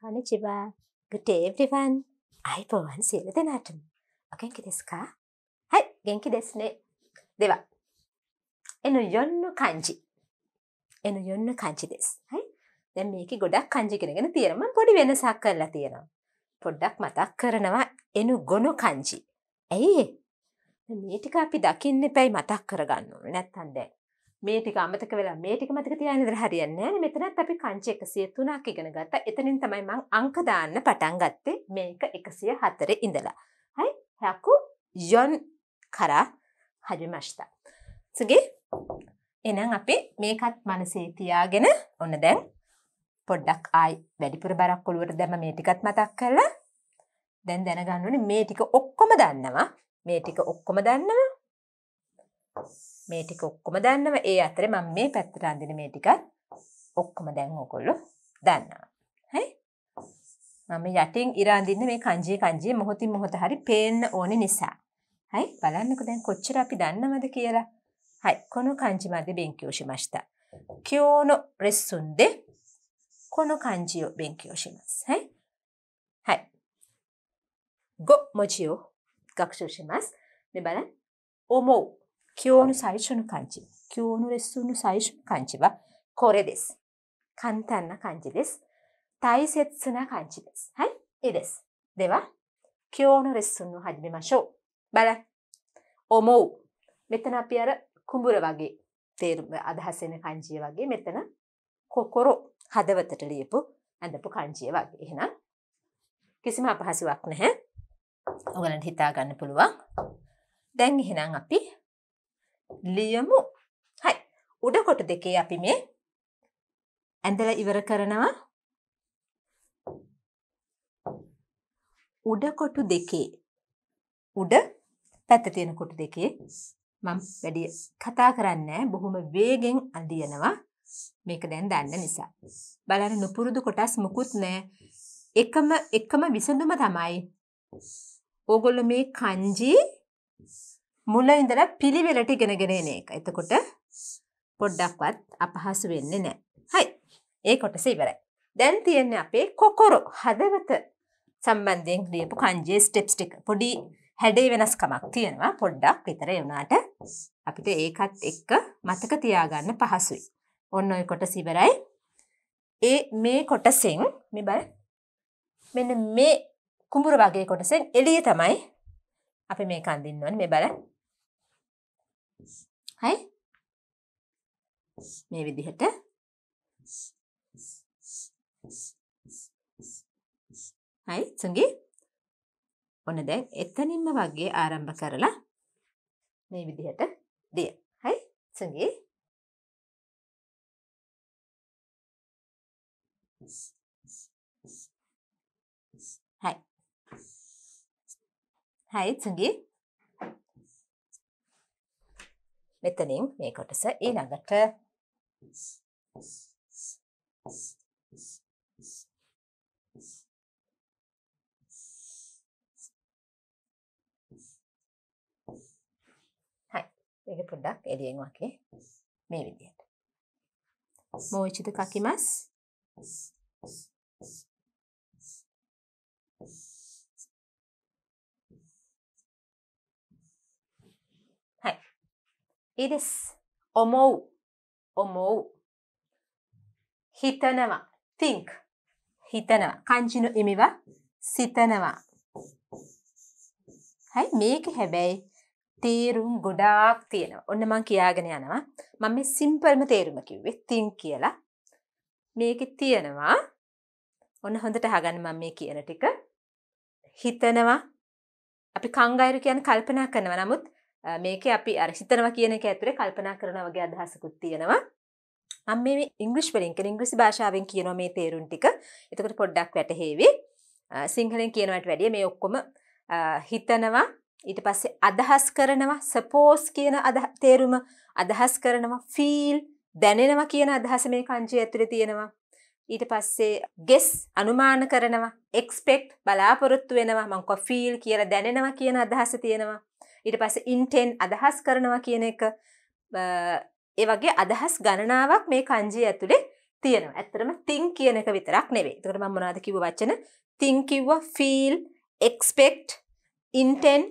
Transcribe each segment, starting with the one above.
Konnichiwa. Good day, everyone. I, for one, සියලු දෙනාටම. お元気ですかはい、元気ですね。では、N4 の漢字。N4 の漢字です。はい。දැන් මේකේ ගොඩක් kanji ඉගෙනගෙන තියෙනවා. මම පොඩි වෙනසක් කරලා තියෙනවා. පොඩ්ඩක් මතක් කරනවා එනු ගොනු kanji. ඇයි ඒ? මේ ටික අපි දකින්න එපැයි මතක් කරගන්න ඕනේ. නැත්තම් දැන් මේ ටික අමතක වෙලා මේ ටික මතක තියාගෙන ඉඳලා හරියන්නේ නැහැ මෙතනත් අපි කංච 103ක් ඉගෙන ගත්තා එතනින් තමයි මම අංක දාන්න පටන් ගත්තේ මේක 104 ඉඳලා හයි හකු යොන් කරා හරිමස්තා සුගේ එහෙනම් අපි මේකත් මනසේ තියාගෙන ඔන්න දැන් පොඩ්ඩක් ආයි වැඩිපුර බරක් ඔළුවට දැම මේ ටිකත් මතක් කරලා දැන් දැනගන්න ඕනේ මේ ටික ඔක්කොම දන්නවා මේ ටික ඔක්කොම දන්නවා මේ ටික ඔක්කොම දන්නවා. ඒ අතරේ මම මේ පැත්තට අඳින මේ ටිකත් ඔක්කොම දැන් ඕගොල්ලෝ දන්නවා. හරි? මම යටින් ඉර අඳින්න මේ කංජේ කංජේ මොහොතින් මොහොත හරි පේන්න ඕනේ නිසා. හරි? බලන්නකෝ දැන් කොච්චර අපි දන්නවද කියලා. හරි. කොන කංජි මාදේ බෙන්කියෝෂිමස්තා. කියෝනෝ රෙස්සුන්දේ කොන කංජියෝ බෙන්කියෝෂිමස්. හරි? හරි. ගො මොචියෝ 学習します。で、ばら、思う。今日の最初の漢字、今日のレッスンの最初の漢字はこれです。簡単な漢字です。大切な漢字です。はい、いいです。では、今日のレッスンを始めましょう。බල ඔමෝ මෙතන අපි අර කුඹුර වගේ තේරුම අදහස් වෙන කංජිය වගේ මෙතන කොකොරෝ හදවතට ලියපු අඳපු කංජිය වගේ. එහෙනම් කිසිම අපහසුාවක් නැහැ. ඔයගලන්ට හිතා ගන්න පුළුවන්. දැන් එහෙනම් අපි ලියමු. හයි. උඩ කොට දෙකේ අපි මේ ඇඳලා ඉවර කරනවා. උඩ කොටු දෙකේ උඩ පැත්ත තියෙන කොටු දෙකේ මම වැඩි කතා කරන්නේ බොහොම වේගෙන් අඳිනවා මේක දැන් දන්න නිසා බලන්න නුපුරුදු කොටස් මුකුත් නෑ එකම එකම විසඳුම තමයි ඕගොල්ලෝ මේ කංජී මුල ඉඳලා පිළිවෙලට ඉගෙනගෙන එන එක. එතකොට පොඩ්ඩක්වත් අපහසු වෙන්නේ නැහැ. හයි. ඒ කොටස ඉවරයි. දැන් තියෙන්නේ අපේ කොකොරු හදවත සම්බන්ධයෙන් ලියපු කංජේ ස්ටෙප්ස් ටික. පොඩි හැඩේ වෙනස්කමක් තියෙනවා. පොඩ්ඩක් විතරේ වුණාට අපිට ඒකත් එක්ක මතක තියාගන්න පහසුයි. ඔන්න ඔය කොටස ඉවරයි. ඒ මේ කොටසෙන් මේ බලන්න. මෙන්න මේ කුඹුර වගේ කොටසෙන් එළිය තමයි අපි මේක අඳින්න ඕනේ. මේ බලන්න. හයි මේ විදිහට හයි සුඟි ඔන්න දැන් එතනින්ම වගේ ආරම්භ කරලා මේ විදිහට දිය හයි සුඟි හයි හයි සුඟි මෙතනින් මේ කොටස ඊළඟට හයි මේක පොඩ්ඩක් එළියෙන් වගේ මේ විදිහට මොචිද කකිමස් いいです。思う、思う。හිතනවා, think. හිතනවා. kanji no imi wa sitanawa. はい、මේක හැබැයි තේරුම් ගොඩාක් තියෙනවා. ඔන්න මං කියාගෙන යනවා. මම මේ සිම්පල්ම තේරුම කිව්වේ think කියලා. මේකේ තියෙනවා ඔන්න හොඳට අහගන්න මම මේ කියන ටික හිතනවා අපි කංගායරු කියන්නේ කල්පනා කරනවා නමුත් මේක අපි අර හිතනවා කියන එක ඇතුරේ කල්පනා කරන වගේ අදහසකුත් තියෙනවා මම මේ ඉංග්‍රීසි වලින් කියන ඉංග්‍රීසි භාෂාවෙන් කියනවා මේ තේරුම් ටික එතකොට පොඩ්ඩක් වැටහෙවි සිංහලෙන් කියනවට වැඩිය මේ ඔක්කොම හිතනවා ඊට පස්සේ අදහස් කරනවා සපෝස් කියන තේරුම අදහස් කරනවා ෆීල් දැනෙනවා කියන අදහස මේ කංජය ඇතුළේ තියෙනවා ඊට පස්සේ ගෙස් අනුමාන කරනවා එක්ස්පෙක්ට් බලාපොරොත්තු වෙනවා මං කො ෆීල් කියලා දැනෙනවා කියන අදහස තියෙනවා ඊට පස ඉන්ටෙන් අදහස් කරනවා කියන එක ඒ වගේ අදහස් ගණනාවක් මේ කංජී ඇතුළේ තියෙනවා ඇත්තරම තිං කියන එක විතරක් නෙවේ තුකට මම්මනාද කිව වචන තිංකිව්ව feel expect intend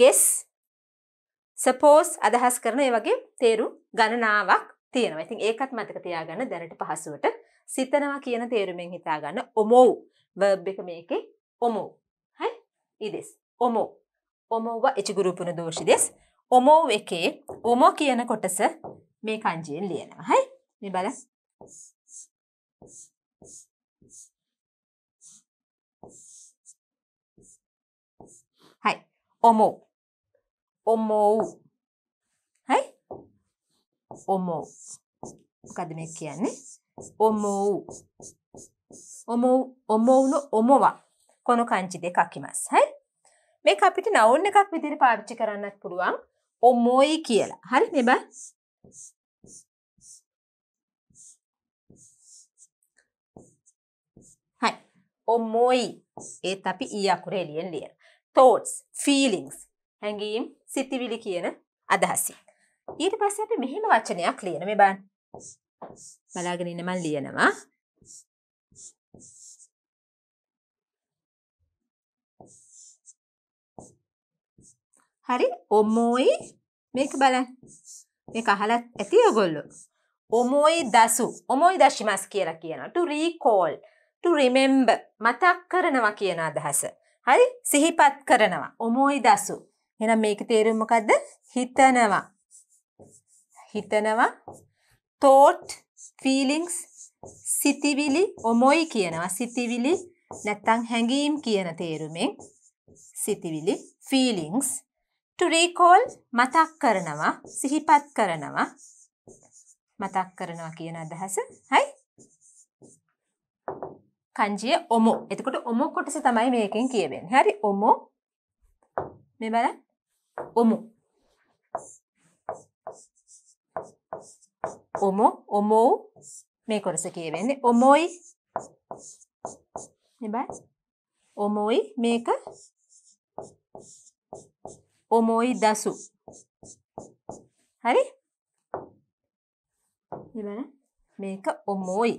guess suppose අදහස් කරන ඒ වගේ තේරු ගණනාවක් තියෙනවා ඉතින් ඒකත් මතක තියාගන්න දැනට පහසුවට සිතනවා කියන තේරුමෙන් හිතාගන්න ඔමෝ වර්බ් එක මේකේ ඔමෝ හයි ඉදෙස් ඔමෝ ඔමෝව එච ගුරුපුන දෝෂි දෙස්. ඔමෝ එකේ ඔමෝ කියන කොටස මේ කංජයෙන් ලියනවා. හයි මේ බල හයි ඔමෝ ඔමෝ හයි ඔමෝ මොකද මේ කියන්නේ ඔමෝ ඔමෝ ඔමෝ の「おも」はこの漢字で書きます。はい。මේ අපිට නවුන් එකක් විදිරි පාවිච්චි කරන්නත් පුළුවන් ඔමෝයි කියලා හරි නෙබ හයි ඔමෝයි ඒත් අපි ඒ අකුරේ ලියෙන් ලියන තෝටස් ෆීලිංස් හැඟීම් සිතිවිලි කියන අදහසි ඊට පස්ස අපි මෙහෙම වචනයක් ලියන මේ බන් බලාගෙනන්න මල් ලියනවා හරි ඔමෝයි මේක බලන්න මේක අහලත් ඇති ඔයගොල්ලෝ ඔමෝයි දසු ඔමෝයි දශිමස් කියලා කියනවා to recall to remember මතක් කරනවා කියන අදහස හරි සිහිපත් කරනවා ඔමෝයි දසු එහෙනම් මේක තේරුම මොකද්ද හිතනවා හිතනවා thought feelings සිතිවිලි ඔමොයි කියනවා සිතිවිලි නැත්තම් හැඟීම් කියන තේරුමෙන් සිතිවිලි feelings to recall මතක් කරනවා සිහිපත් කරනවා මතක් කරනවා කියන අදහස හයි කංජිය ඔමො එතකොට ඔමො කොටස තමයි මේකෙන් කියවෙන්නේ හරි ඔමො මේ බලන්න ඔමො ඔමො ඔමෝ මේ කොටස කියවෙන්නේ ඔමොයි මේ බලන්න ඔමොයි මේක ඔමෝයි දසු හරි ඉවන මේක ඔමෝයි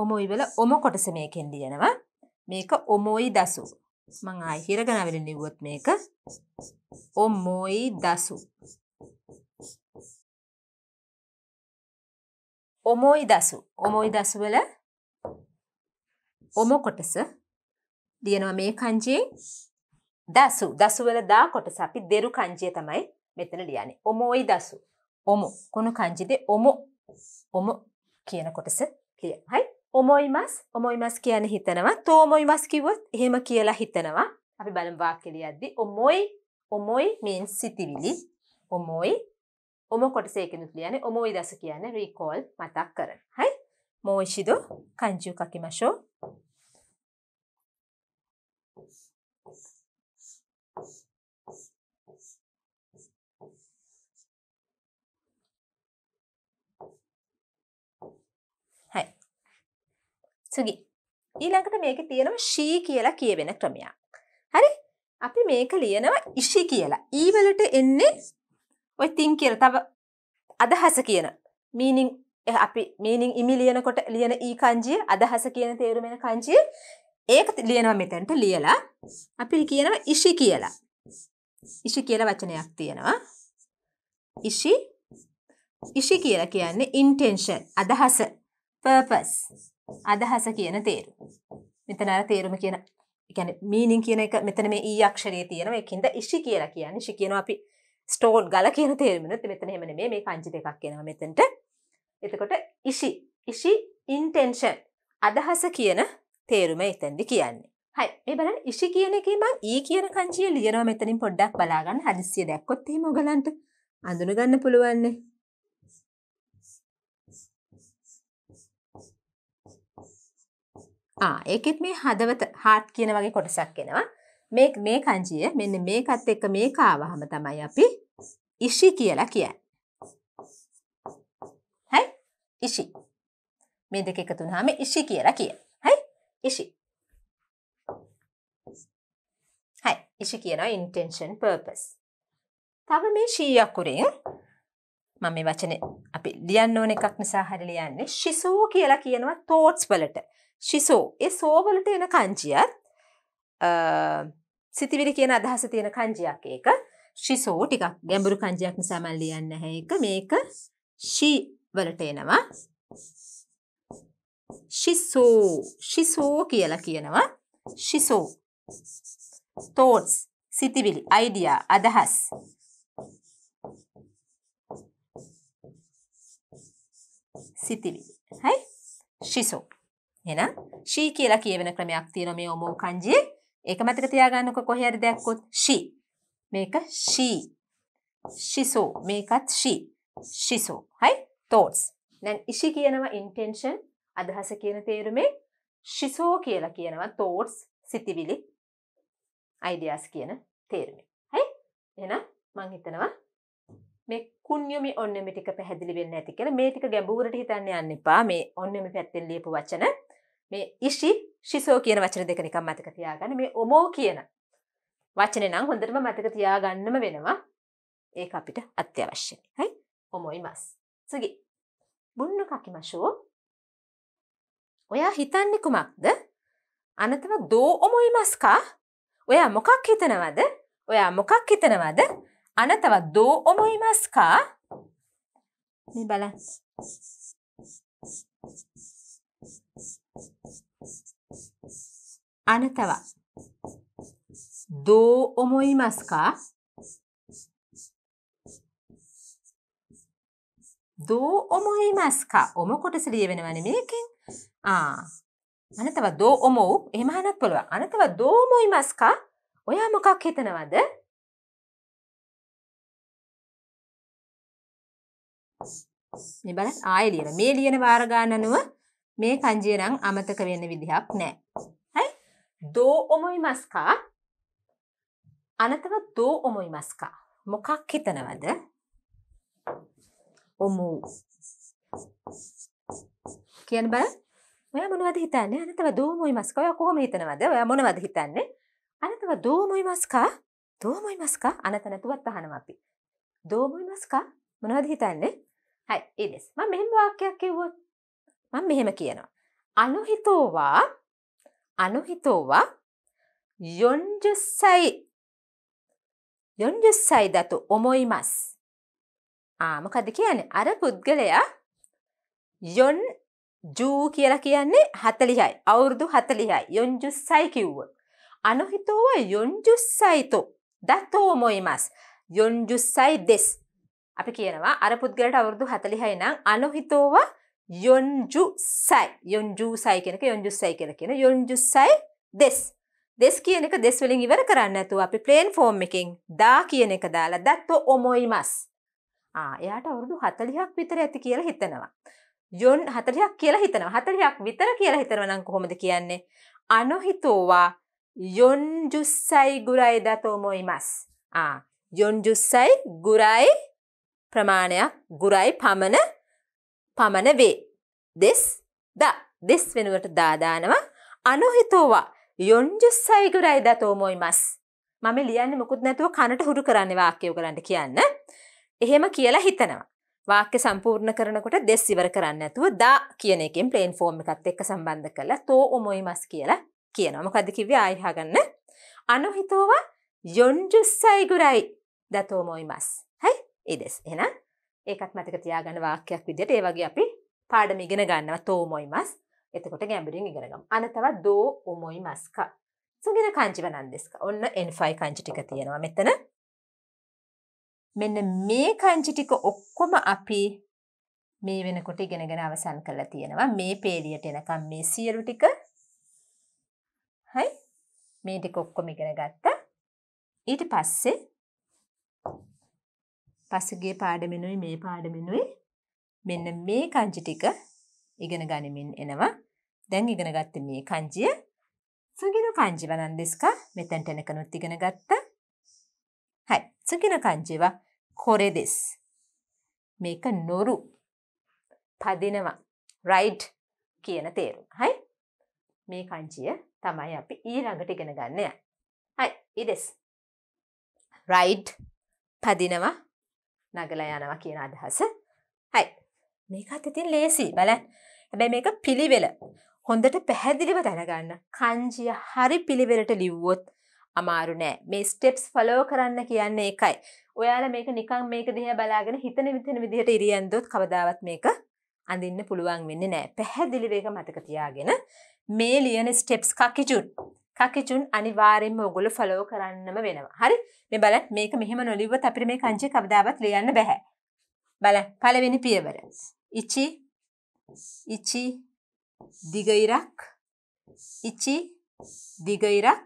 ඔමෝයි වල ඔම කොටස මේකෙන් ලියනවා මේක ඔමෝයි දසු මං ආයි හිරගනවලින් ලිව්වොත් මේක ඔමෝයි දසු ඔමෝයි දසු ඔමෝයි දසු වල ඔම කොටස දියනවා මේ කංජයේ දසු දසුවල දා කොටස අපි දෙරු කංජය තමයි මෙතන ලියන්නේ. ඔමෝයි දසු. ඔමු කොණු කංජිද ඔමු ඔමු කියන කොටස ලියන්න. හයි. ඔමොයි මස් ඔමොයි මස් කියන්නේ හිතනවා. තෝමොයි මස් කිව්වොත් එහෙම කියලා හිතනවා. අපි බලමු වාක්‍ය ලියද්දී ඔමොයි ඔමොයි means සිතිවිලි. ඔමොයි ඔම කොටස ඒකෙනුත් ලියන්නේ ඔමොයි දස කියන්නේ recall මතක් කරන. හයි. මොයිෂිදෝ කංජු කකිමෂෝ සුගි. ඊළඟට මේක තියෙනවා ශී කියලා කියවෙන ක්‍රමයක්. හරි? අපි මේක ලියනවා ඉෂි කියලා. ඊ වලට එන්නේ ඔය තින් කියලා තව අදහස කියන මීනින් අපි මීනින් ඉමි ලියනකොට ලියන ඊ කංජිය අදහස කියන තේරුම වෙන කංජිය ඒක ලියනවා මෙතනට ලියලා අපි කියනවා ඉෂි කියලා. ඉෂි කියලා වචනයක් තියෙනවා. ඉෂි ඉෂි කියලා කියන්නේ ඉන්ටෙන්ෂන් අදහස purpose අදහස කියන තේරුම. මෙතන අර තේරුම කියන කියන්නේ මීනින් කියන එක මෙතන මේ ඊ අක්ෂරයේ තියෙනවා. ඒකින්ද ඉෂි කියලා කියන්නේ. ඉෂි කියනවා අපි ස්ටෝන් ගල කියන තේරුමිනුත් මෙතන එහෙම නෙමෙයි. මේ පංච දෙකක් එනවා මෙතනට. එතකොට ඉෂි ඉෂි ඉන්ටෙන්ෂන් අදහස කියන තේරුම එතෙන්දි කියන්නේ. හයි මේ බලන්න ඉෂි කියන එකේ මම ඊ කියන කංචිය ලියනවා මෙතනින් පොඩ්ඩක් බලාගන්න. හදිස්සිය දැක්කොත් එහෙම ඔයගලන්ට අඳුනගන්න පුළුවන්නේ. ආ ඒකෙත් මේ හදවත හાર્ට් කියන වගේ කොටසක් එනවා. මේ මේ කංජිය මෙන්න මේකත් එක්ක මේක ආවහම තමයි අපි ඉෂි කියලා කියන්නේ. හයි? ඉෂි. මේ දෙක එකතු වුනහම ඉෂි කියලා කියන. හයි? ඉෂි. හයි. ඉෂි කියනවා intention purpose. තව මේ ෂී අකුරෙන් මම මේ වචනේ අපි ලියන්න ඕන එකක් නිසා හරි ලියන්නේ ශිසූ කියලා කියනවා thoughts වලට. ශිසෝ ඒ සෝවලට එන කංචියත් සිතිවිලි කියන අදහස තියෙන කංජයක් ඒක ශිසෝ ටිකක් ගැඹුරු කංජයක් සමල් ලියන්න හැක මේක ශී වලට එනවා ශිසෝ ශිසෝ කියලා කියනවා ශිසෝ තෝට්ස් සිතිවිලි අයිඩියා අදහස් සිතිවිලි හයි ශිසෝ එහෙනම් she කියලා කියවෙන ක්‍රමයක් තියෙනවා මේ ඔමෝ කංජියේ. ඒක මතක තියාගන්නකො කොහේ හරි දැක්කොත් she. මේක she. shiso මේකත් she. shiso. High thoughts. දැන් ඉෂි කියනවා intention අදහස කියන තේරුමේ shiso කියලා කියනවා thoughts සිතිවිලි ideas කියන තේරුමේ. හයි? එහෙනම් මං හිතනවා මේ කුණ්‍යමි ඔන්නෙමි ටික පැහැදිලි වෙන්න ඇති කියලා මේ ටික ගැඹුරට හිතන්න යන්න එපා මේ ඔන්නෙමි පැත්තෙන් ලියපු වචන මේ ඉශි ශිසෝ කියන වචන දෙක නිකම් මතක තියාගන්න මේ ඔමෝ කියන වචනේ නම් හොඳටම මතක තියාගන්නම වෙනවා ඒක අපිට අත්‍යවශ්‍යයි හයි ඔමොයි මස් සුගි බුන්න කකිමශෝ ඔයා හිතන්නේ කුමක්ද අනතව දෝ ඔමොයි මස්කා ඔයා මොකක් හිතනවද ඔයා මොකක් හිතනවද අනතව දෝ ඔමොයි මස්කා මේ බලන්න あなたはどう思いますかどう思いますか思うことする言えばね、名言。ああなたはどう思う今話っぽは。あなたはどう思いますか親もかけたのはで。මේ බලන්න ආයෙ ලියන. මේ ලියන වාර ගාන අනුව මේ කංජය නම් අමතක වෙන්න විදිහක් නෑ. හැයි දෝ ඔමොයි මස්කා අනතව දෝ ඔමොයි මස්කා මොකක් හිතනවද ඔමූ කියන බල ඔය මොනවද හිතන්නේ අනතව දෝ මොයි මස්කා ඔය කොහොම හිතනවද ඔය මොනවද හිතන්නේ අනතව දෝ මොයි මස්කා දෝ මොයි මස්කා අනත නැතුවත් අහනවා අපි දෝ මොයි මස්කා මොනවද හිතන්නේ හයි ඒ දෙස් මම මෙහෙම වාක්‍යයක් කිව්වොත් මම මෙහෙම කියනවා. අනුහිතෝවා අනුහිතෝවා යොන්ජුස්සයි යොන්ජුස්සයි දතු ඔමොයිමස් ආමකද කියන අර පුද්ගලයා යොන් ජූ කියලා කියන්නේ හතලිහයි අවුරුදු හතලිහයි යොන්ජුස්සයි කිව්ව. අනුහිතෝව යොන්ජුස්සයිතෝ දත්තෝමොයිමස් යොන්ජුස්සයි දෙස් අපි කියනවා අර පුද්ගලට අවුරුදු හතලිහයි නම් අනුහිතෝවා යොන්ජු සයි යොන්ජු සයි කෙනක යොන්ජු සයි කෙන කියෙන යොන්ජු සයි දෙස් දෙස් කියනක දෙස්වලින් ඉවර කරන්න ඇතු අපි ප්ලේන් ෆෝර්ම් එකින් දා කියන එක දාලා දත්ව ඔමොයි මස් එයාට අවුරුදු හතලිහක් විතර ඇති කියලා හිතනවා යොන් හතරියක් කියලා හිතනවා හතරියක් විතර කියලා හිතරවනම් කොහොමද කියන්නේ අනොහිතෝවා යොන්ජුස්සයි ගුරයි දතෝමොයි මස් යොන්ජුස්සයි ගුරයි ප්‍රමාණයක් ගුරයි පමණ පමණ වේ. දෙස් ද දෙස් වෙනුවට දාදානවා අනුහිතෝවා යොන්ජුස්සයිගුරයි දතෝමොයි මස්. මම ලියන්න මුකුත් නැතුව කනට හුරු කරන්න වාක්‍යව කරන්න කියන්න. එහෙම කියලා හිතනවා. වාක්‍ය සම්පූර්ණ කරනකොට දෙස් ඉවර කරන්න ඇතුව දා කියන එකෙන් ප්ලේන් ෆෝර්ම් එකත් එක්ක සම්බන්ධ කරලා තෝ ඔමොයි මස් කියලා කියනවා. මොකද්ද කිව්වේ ආයිහගන්න? අනුහිතෝවා යොන්ජුස්සයිගුරයි දතෝමොයි මස්. හයි? ඉදෙස්. එහෙනම් ඒකත් මතක තියාගන්න වාක්‍යයක් විදිහට ඒ වගේ අපි පාඩම ඉගෙන ගන්නවා තෝමොයිමස්. එතකොට ගැඹුරින් ඉගෙන ගමු. අනතව දෝ ඔමොයිමස්ක. සුගිර කංචිවනන් දෙස්ක. ඔන්න N5 කංචි ටික තියෙනවා මෙතන. මෙන්න මේ කංචි ටික ඔක්කොම අපි මේ වෙනකොට ඉගෙනගෙන අවසන් කරලා තියෙනවා. මේ පේලියට එනකම් මේ සියලු ටික. හයි. මේ ටික ඔක්කොම ඉගෙන ගත්තා. ඊට පස්සේ පසුගිය පාඩමිනුයි මේ පාඩමිනුයි මෙන්න මේ කංජි ටික ඉගෙන ගනිමින් එනවා. දැන් ඉගෙන ගත්ත මේ කංජිය සුගින කංජිව නම් දෙස්ක මෙතැන්ට එනකනුත් ඉගෙන ගත්තා. හයි සුගින කංජිව කොරේ දෙස්. මේක නොරු පදිනවා රයිඩ් කියන තේරුම්. හයි මේ කංචිය තමයි අපි ඊළඟට ඉගෙන ගන්න යයි. හයි ඉදෙස්. රයිඩ් පදිනවා නගලා යනවා කියන අදහස හයි මේකත් ඉතින් ලේසි බලන් හැබැයි මේක පිළිවෙල හොඳට පැහැදිලිව දැනගන්න කංජිය හරි පිළිවෙලට ලිව්වොත් අමාරු නෑ මේ ස්ටෙප්ස් ෆලෝ කරන්න කියන්නේ එකයි ඔයාල මේක නිකං මේක දිහ බලාගෙන හිතන විතන විදිහට ඉරියන්දොත් කවදාවත් මේක අඳන්න පුළුවන් වෙන්න නෑ පැහැදිලිවේක මතක තියාගෙන මේ ලියන ස්ටෙප්ස් කකිචුට් කකිචුන් අනිවාරෙන්ම ඔගොල ෆලෝ කරන්නම වෙනවා හරි මේ බලත් මේක මෙහෙම නොලිව අපිට මේ කංචේ කවදාවත් ලියන්න බැහැ බල පළවෙනි පියවර ඉචි ඉචි දිගයිරක් ඉචි දිගයිරක්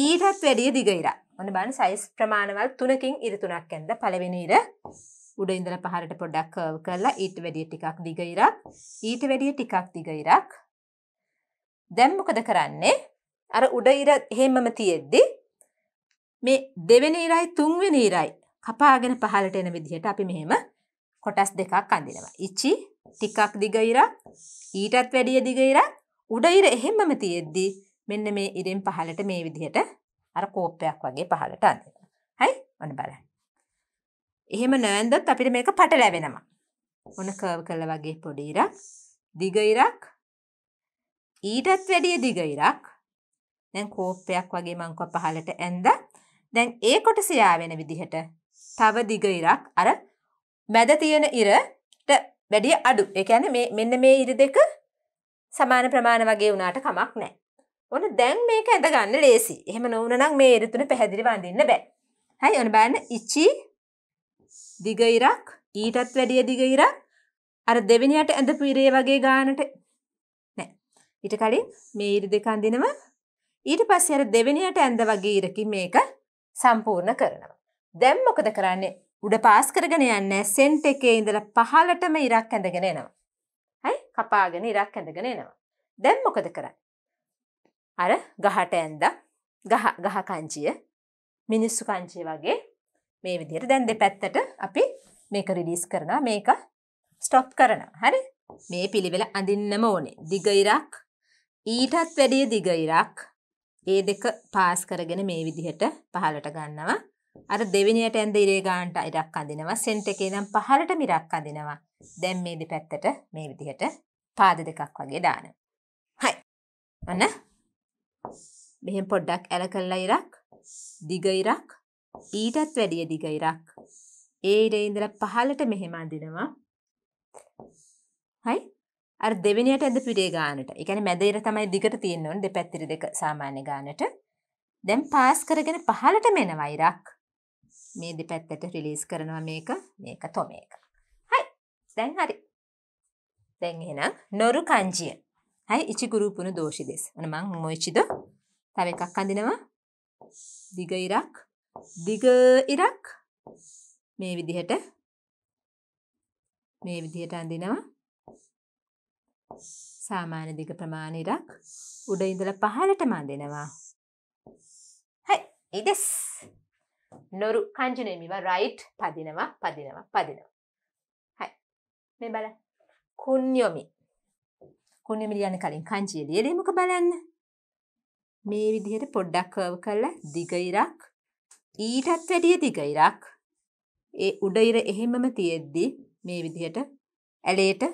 ඊටත් වැඩිය දිගයිරක් ඔන්න බලන්න සයිස් ප්‍රමාණවල් තුනකින් ඉර තුනක් ඇන්ද පළවෙනි ඉර උඩ ඉඳලා පහළට පොඩ්ඩක් කර්ව් කරලා ඊට වැඩිය ටිකක් දිගයිරක් ඊට වැඩිය ටිකක් දිගයිරක් දැන් මොකද කරන්නේ අර උඩ ඉර එහෙමම තියෙද්දි මේ දෙවෙනි ඉරයි තුන්වෙනි ඉරයි කපාගෙන පහලට එන විදිහට අපි මෙහෙම කොටස් දෙකක් අඳිනවා. ඉචි ටිකක් දිග ඉරක් ඊටත් වැඩිය දිග ඉරක් උඩ ඉර එහෙමම තියෙද්දි මෙන්න මේ ඉරෙන් පහලට මේ විදිහට අර කෝප්පයක් වගේ පහලට අඳිනවා. හයි? ඔන්න බලන්න. එහෙම නොඇඳොත් අපිට මේක පටලැවෙනවා. ඔන්න කර්ව් කළා වගේ පොඩි ඉරක් දිග ඉරක් ඊටත් වැඩිය දිග ඉරක් දැන් කෝප්පයක් වගේ මං කො පහලට ඇඳා. දැන් ඒ කොටස යාවෙන විදිහට තව දිග ඉරක් අර මැද තියෙන ඉරට වැඩිය අඩු. ඒ කියන්නේ මේ මෙන්න මේ ඉර දෙක සමාන ප්‍රමාණ වගේ වුණාට කමක් නැහැ. ඔන්න දැන් මේක ඇඳ ගන්න ලේසි. එහෙම නොවුනනම් මේ ඉර තුන පැහැදිලිව අඳින්න බෑ. හයි ඔන්න බලන්න ඉචි දිග ඉරක් ඊටත් වැඩිය දිග ඉරක් අර දෙවෙනියට ඇඳපු ඉරේ වගේ ගානට නෑ ඊට කලින් මේ ඉර දෙක අඳිනවා ඊට පස්සේ අර දෙවෙනියට ඇඳ වගේ ඉරකින් මේක සම්පූර්ණ කරනවා. දැන් මොකද කරන්නේ? උඩ පාස් කරගෙන යන්නේ සෙන්ට් එකේ ඉඳලා පහළටම ඉරක් ඇඳගෙන එනවා. හයි කපාගෙන ඉරක් ඇඳගෙන එනවා. දැන් මොකද කරන්නේ? අර ගහට ඇඳා ගහ ගහ කංචිය මිනිස්සු කංචිය වගේ මේ විදිහට දැන් දෙපැත්තට අපි මේක රිලීස් කරනවා මේක ස්ටොප් කරනවා. හරි? මේ පිළිවෙල අඳින්නම ඕනේ. දිග ඉරක් ඊටත් වැඩිය දිග ඉරක් ඒ දෙක පාස් කරගෙන මේ විදිහට පහලට ගන්නවා. අර දෙවෙනියට ඇඳ ඉරේ ගන්නට ඉරක් අඳිනවා. සෙන්ට් එකේ නම් පහලට මිරක් අඳිනවා. දැන් මේ දෙපැත්තට මේ විදිහට පාද දෙකක් වගේ දානවා. හයි. අන්න මෙහෙන් පොඩ්ඩක් ඇල කළා ඉරක්, දිග ඉරක්, ඊටත් වැඩිය දිග ඉරක්. ඒ ඉරේ ඉඳලා පහලට මෙහෙම අඳිනවා. හයි. අර දෙවෙනියට ඇද පිරේ ගානට. ඒ කියන්නේ මැද ඉර තමයි දිගට තියෙන්න ඕනේ දෙපැත්තේ දෙක සාමාන්‍ය ගානට. දැන් පාස් කරගෙන පහළට මෙනවා ඉරක්. මේ දෙපැත්තට රිලීස් කරනවා මේක. මේක තො මේක. හයි. දැන් හරි. දැන් එහෙනම් නොරු කංජිය. හයි ඉචිගුරු පුන දෝෂි දෙස්. අන මං මොයිචිද? තව එකක් අඳිනවා. දිග ඉරක්. දිග ඉරක්. මේ විදිහට මේ විදිහට අඳිනවා. සාමාන්‍ය දිග ප්‍රමාණයටක් උඩ ඉඳලා පහලට මඳිනවා. හයි ඒ දෙස්. නොරු කංජනේමිව රයිට් පදිනවා පදිනවා පදිනවා. හයි. මේ බලන්න. කුන්යොමි. කුන්යොමි ලියන්න කලින් කංජිය ලියලෙමුක බලන්න. මේ විදිහට පොඩ්ඩක් කර්ව් කරලා දිග ඉරක් ඊටත් වැඩිය දිග ඉරක් ඒ උඩ ඉර එහෙමම තියෙද්දි මේ විදිහට ඇලේට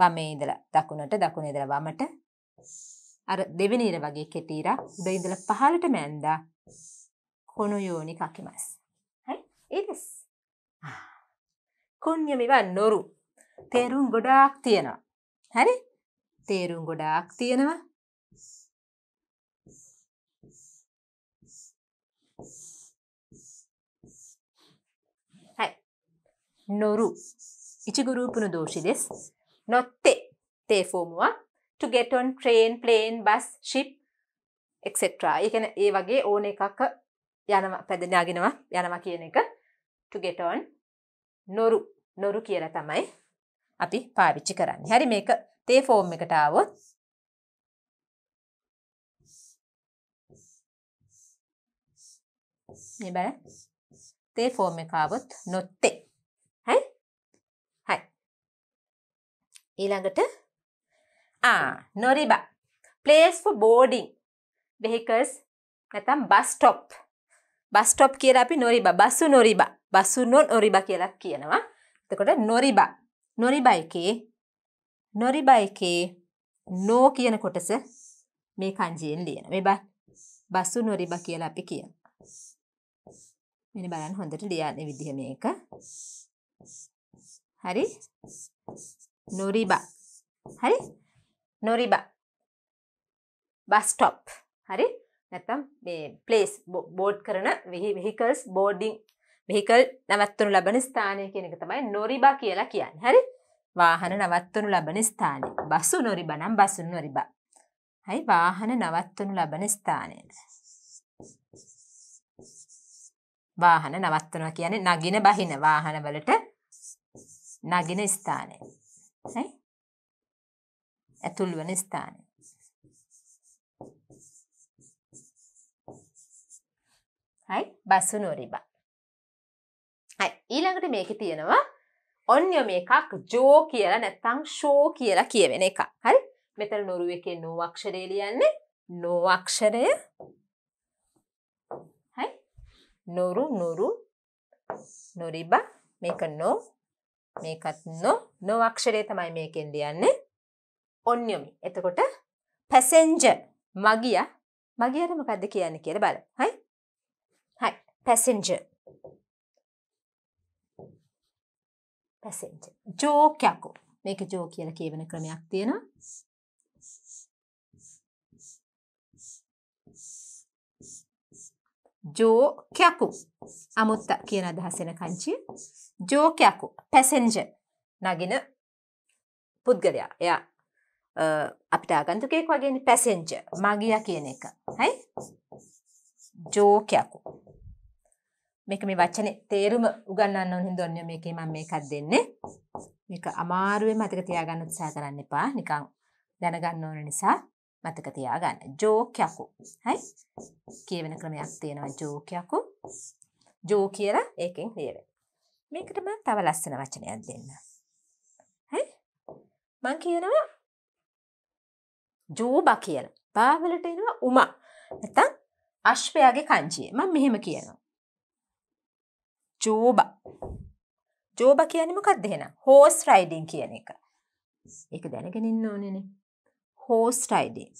වමේ ඉඳලා දකුණට දකුණේ ඉඳලා වමට අර දෙවෙනි ඉර වගේ කෙටි ඉරක් උඩ ඉඳලා පහළට මැන්දා කොණු යෝනි කකිමස් හරි ඒකස් කොන්්‍ය මෙව නොරු තේරුම් ගොඩාක් තියෙනවා හරි තේරුම් ගොඩාක් තියෙනවා නොරු ඉචිගුරූපුණු දෝෂි දෙෙස් නොත්තේ තේ ෆෝමුවක් to get on train plane bus ship etc ඒකන ඒ වගේ ඕන එකක් යනම පැදනාගෙනවා යනවා කියන එක to get on නොරු නොරු කියලා තමයි අපි පාවිච්චි කරන්න හරි මේක තේ ෆෝම් එකට ආවොත් බැ තේ ෆෝම් එක ආවොත් නොත්තේ ඊළඟට නොරිබා place for boarding vehicles නැතම් bus stop bus stop කියලා අපි නොරිබා බසු නොරිබා බසු නොරිබා කියලා කියනවා එතකොට නොරිබා නොරිබා එකේ නොරිබා එකේ නෝ කියන කොටස මේ කංජියෙන් ලියන මේ බා බසු නොරිබා කියලා අපි කියනවා මෙන්න බලන්න හොඳට ලියන්නේ විදිහ මේක හරි නොරිබා හරි නොරිබා බස් ස්ටොප් හරි නැතම් පලේස් බෝඩ් කරන වෙහිකල්ස් බෝඩිං මෙහිකල් නවත්වනු ලබන ස්ථානය කෙනෙක තමයි නොරිබා කියලා කියන්න හරි වාහන නවත්වනු ලබන ස්ථානය බස්සු නොරිබනම් බසුන් නොරිබා හයි වාහන නවත්වනු ලබන ස්ථානයට වාහන නවත්වනවා කියන්නේ නගින බහින වාහනවලට නගින ස්ථානය ඈ ඇතුල් වෙන ස්ථානය හයි බස්සුණු රිබා හයි ඊළඟට මේකේ තියෙනවා ඔන්න මේ එකක් ජෝ කියලා නැත්තම් ෂෝ කියලා කියවෙන එක හරි මෙතන නොරුවකේ නෝ අක්ෂරය ලියන්නේ නෝ අක්ෂරය හයි නොරු නොරු නොරිබා මේක නෝ මේකත් නො නොවක්ෂරය තමයි මේකෙන් ලියන්නේ ඔන්යොමි එතකොට පැසෙන්ජ මගිය මගියට මොකක්ද කියන්න කියර බල හයි හයි පැසෙන්ජ පැසෙන්ජ ජෝකයක්කු මේක ජෝ කියල කියවන ක්‍රමයක් තියෙනවා ජෝකයක්කු අමුත්ත කියන අදහසෙන කංචිය ජෝකයක්කු පැසෙන්ජ නගෙන පුද්ගලයා එයා අපිට ආගන්තුකෙක් වගේ පැසෙන්ජ මගිය කියන එක හැයි ජෝකයක්කු මේක මේ වචන තේරුම උගන්නන්න ඔහින් දොන්න මේක ම මේකත් දෙන්නේ මේක අමාරුවේ මතක තියාගන්න උත්සා කරන්න එපා නිකං දැනගන්න ඕන නිසා මතක තියාගන්න ජෝකයක්කු හැයි කියවෙන ක්‍රමයක් තියෙනවා ජෝකයක්කු ජෝ කියලා ඒකෙන් ලියවේ මේකටම තව ලස්සන වචනයක් දෙන්න. හැ මං කියනවා ජූබ කියල බාවලට එනවා උමා නැතන් අශ්වයාගේ කංචිය ම මෙහෙම කියනවා. ජූබ ජෝබ කියනමකක් දෙෙන හෝස් රයිඩින් කියන එක එක දැනගෙනන්න ඕනෙන හෝස් රයිඩන්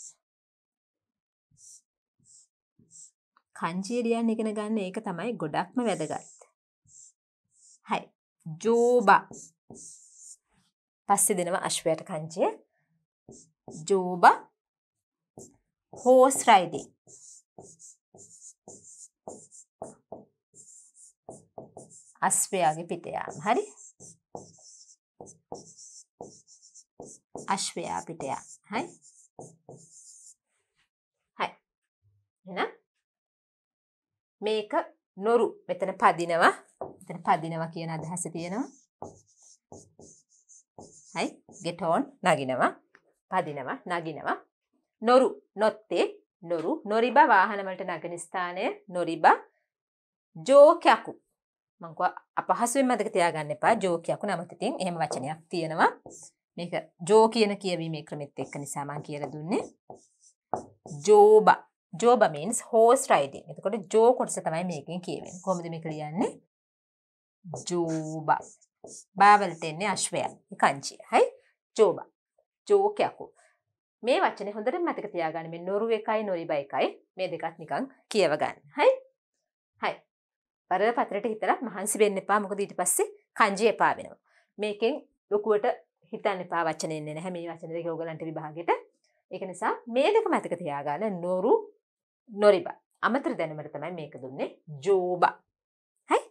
කංචිය ලියන් එකන ගන්න ඒක තමයි ගොඩක්ම වැදගත් හයි. ජෝබා. පස්සේ දෙනවා අශ්වයට කංචය. ජෝබා හෝස් රයිඩින්. අශ්වයාගේ පිට යාම. හරි? අශ්වයා පිට යාම. හයි. හයි. එහෙනම් මේක නොරු මෙතන පදිනවා එතන පදිනවා කියන අදහස තියෙනවා. හයි get on නගිනවා පදිනවා නගිනවා නොරු නොත්තේ නොරු නොරිබ වාහන වලට නගන ස්ථානය නොරිබ ජෝකයකු මං කිය අපහසුවෙන් මතක තියාගන්න එපා ජෝකයකු නමත ඉතින් එහෙම වචනයක් තියෙනවා මේක ජෝ කියන කියවීමේ ක්‍රමෙත් එක්ක නිසා මං කියලා දුන්නේ ජෝබා ජෝබ means horse riding. එතකොට ජෝ කොටස තමයි මේකෙන් කියවෙන්නේ. කොහොමද මේක ලියන්නේ? ජෝබ බාවලට එන්නේ අශ්වය එකංචිය හයි ජෝබ ජෝකයකු මේ වචන හොඳට මතක තියාගන්න මේ නොරු එකයි නොරිබ එකයි මේ දෙකත් නිකං කියවගන්න හයි හයි පර පතරට හිතරක් මහන්සි වෙන්න එපා මොකද ඊට පස්සේ කංජය එපා වෙනවා මේකෙන් ලොකුවට හිතන්න එපා වචන එන්නේ නැහැ මේ වචන දෙක ඕගලන්ට විභාගෙට ඒක නිසා මේ දෙක මතක තියාගන්න නොරු නොරිබ අමතර දැනුමට තමයි මේක දුන්නේ ජෝබා හයි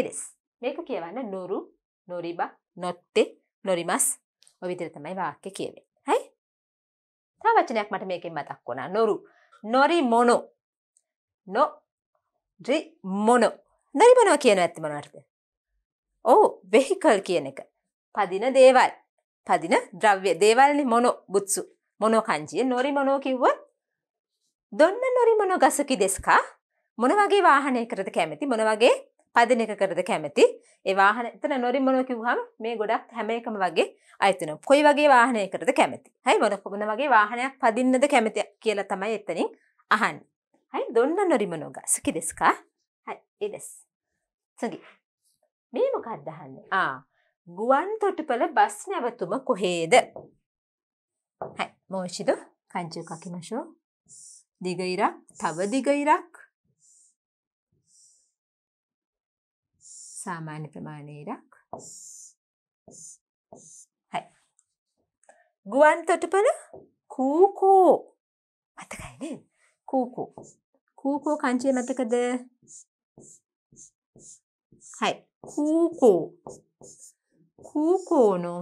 ඒදෙස් මේක කියවන්න නුරු නොරිබ නොත්තේ නොරිමස් ඔවිතර තමයි වාක්‍ය කියවේ හැයි තා වචනයක් මට මේකෙන් මතක් වුණා නොරු නොරි මොනෝ නො රි මොනෝ නොරි මොනවා කියන ඇත්ත මොනවටද ඕ වෙහිකල් කියන එක පදින දේවල් පදින ද්‍රව්‍ය දේවල්නි මොනෝ බුත්සු මොනෝ කංජිය නොරි මොනෝ කිව්වොත් දොන්න නොරි මොනෝ ගසකි දෙස්කා මොන වගේ වාහනයකරද කැමති මොන වගේ පදින එක කරද කැමති ඒ වාහන එතන නොරිමනෝ කිව්වහම මේ ගොඩක් හැම එකම වගේ අයිතින කොයි වගේ වාහනයකටද කැමති හයි මොන කොමන වගේ වාහනයක් පදින්නද කැමති කියලා තමයි එතනින් අහන්නේ හයි දොන්න නොරිමනෝග සුකි දෙස්කා හයි එදෙස් සගි මේ මොකක්ද අහන්න ආ ගුවන් තොටුපළ බස් නැවතුම කොහේද හයි මෝෂිද කංචු කකිමශෝ දිගයිරක් තව දිගයිරක් සාමාන්‍ය ප්‍රමාණයක් හයි ගුවන් තොටපල කූකෝ මතකයින කූකෝ කූකෝ කංචය මතකද හයි කූකෝ කූකෝනු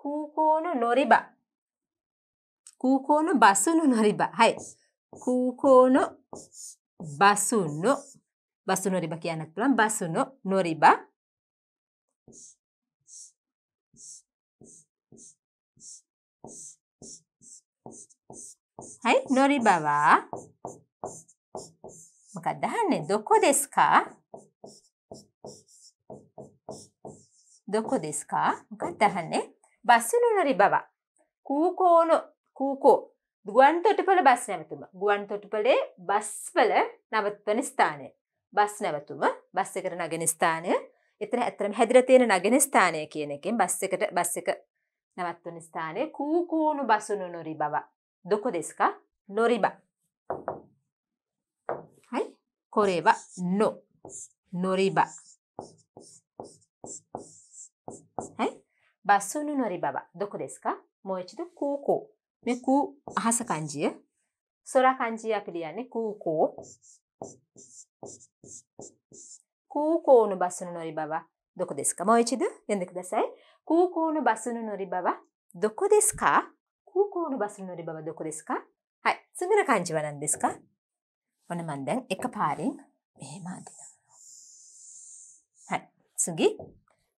කූකෝනු නොරිබ කූකෝනු බසුනු නොරිබ හයි කූකෝනු බසුන්නු බස්සු නොරිබ කියන්නත් පුළුවන් බස්සු නොරිබ හයි නොරිබවා මොකක්ද අහන්නේ දොකො දෙස්කා දොකො දෙස්කා මොකක්ද අහන්නේ බස්සු නොරිබවා කූකෝනො කූකෝ ගුවන් තොටුපළ බස් නැවතුම ගුවන් තොටුපළේ බස්වල නවත්වන ස්ථානය බස් නැවතුම බස් එකට නගෙන ස්ථානය එතන ඇතරම හැදිර තියෙන නගෙන ස්ථානය කියන එකෙන් බස් එකට බස් එක නැවත්වන ස්ථානය කූකූුණු බසුණු නොරි බව දොකො දෙස්ක නොරිබ හයි කොරේබ නො නොරිබ හයි බස්සුණු නොරි බව දොකො දෙස්ක මොයචිද කූකෝ මේ කූ අහස කංජිය සොරා කංජිය පිළියන්නේ කූකෝ 高校のバスの乗り場はどこですかもう一度読んでください。高校のバスの乗り場はどこですか高校のバスの乗り場はどこですかはい。次の漢字は何ですかこの만든 ekparing 매마디はい。次。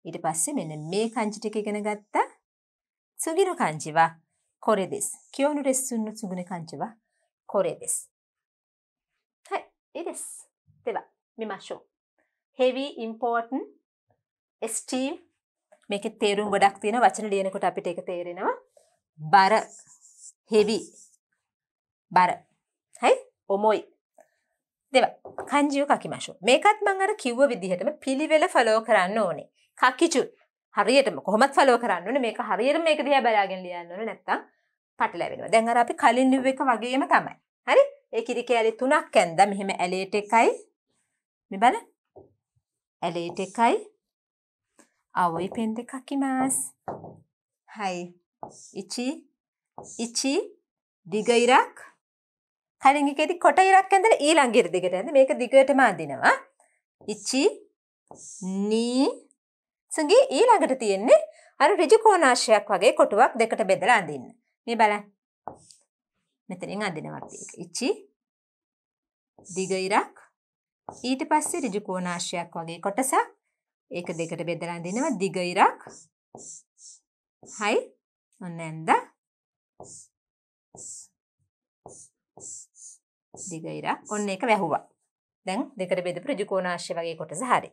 ඊට පස්සේ මෙන්න මේ kanji ට 次の漢字はこれです。今日のレッスンの次の漢字はこれです。いいです。では、見ましょう。heavy, important, esteem. මේක තේරුම් ගොඩක් තියෙන වචන ලියනකොට අපිට ඒක තේරෙනවා. බර, heavy, බර. හයි? 重い.では、漢字を書きましょう。මේකත් මං අර කිව්ව විදිහටම පිළිවෙල ෆලෝ කරන්න ඕනේ. කකිචු. හරියටම කොහොමත් ෆලෝ කරන්න ඕනේ. මේක හරියටම මේක දිහා බලාගෙන ලියන්න ඕනේ නැත්තම් පටලැවෙනවා. දැන් අර අපි කලින් ලිව්ව එක වගේම තමයි. හරි? ඒ කිරි කෑලි තුනක් ඇන්දා. මෙහෙම ඇලේට එකයි. මේ බලන්න. ඇලේට එකයි. අවයි පෙන් දෙකක් ඉමාස්. හයි. ඉචි ඉචි දිග ඉරක්. කලින් එකේදී කොට ඉරක් ඇඳලා ඊළඟ ඉර දිගට ඇඳ මේක දිගටම අඳිනවා. ඉචි නී සංගී ඊළඟට තියෙන්නේ අර ඍජු කෝණාශ්‍රයක් වගේ කොටුවක් දෙකට බෙදලා අඳින්න. මේ බලන්න. මෙතනින් අදිනවත් ඉච්චි දිග ඉරක් ඊට පස්සේ ඍජු කෝණාශ්‍රයක් වගේ කොටසක් ඒක දෙකට බෙදලා අඳිනවා දිග ඉරක් හයි ඔන්න ඇන්දා දිග ඉරක් ඔන්න ඒක වැහුවා දැන් දෙකට බෙදපු ඍජු කෝණාශ්‍රය වගේ කොටස හරි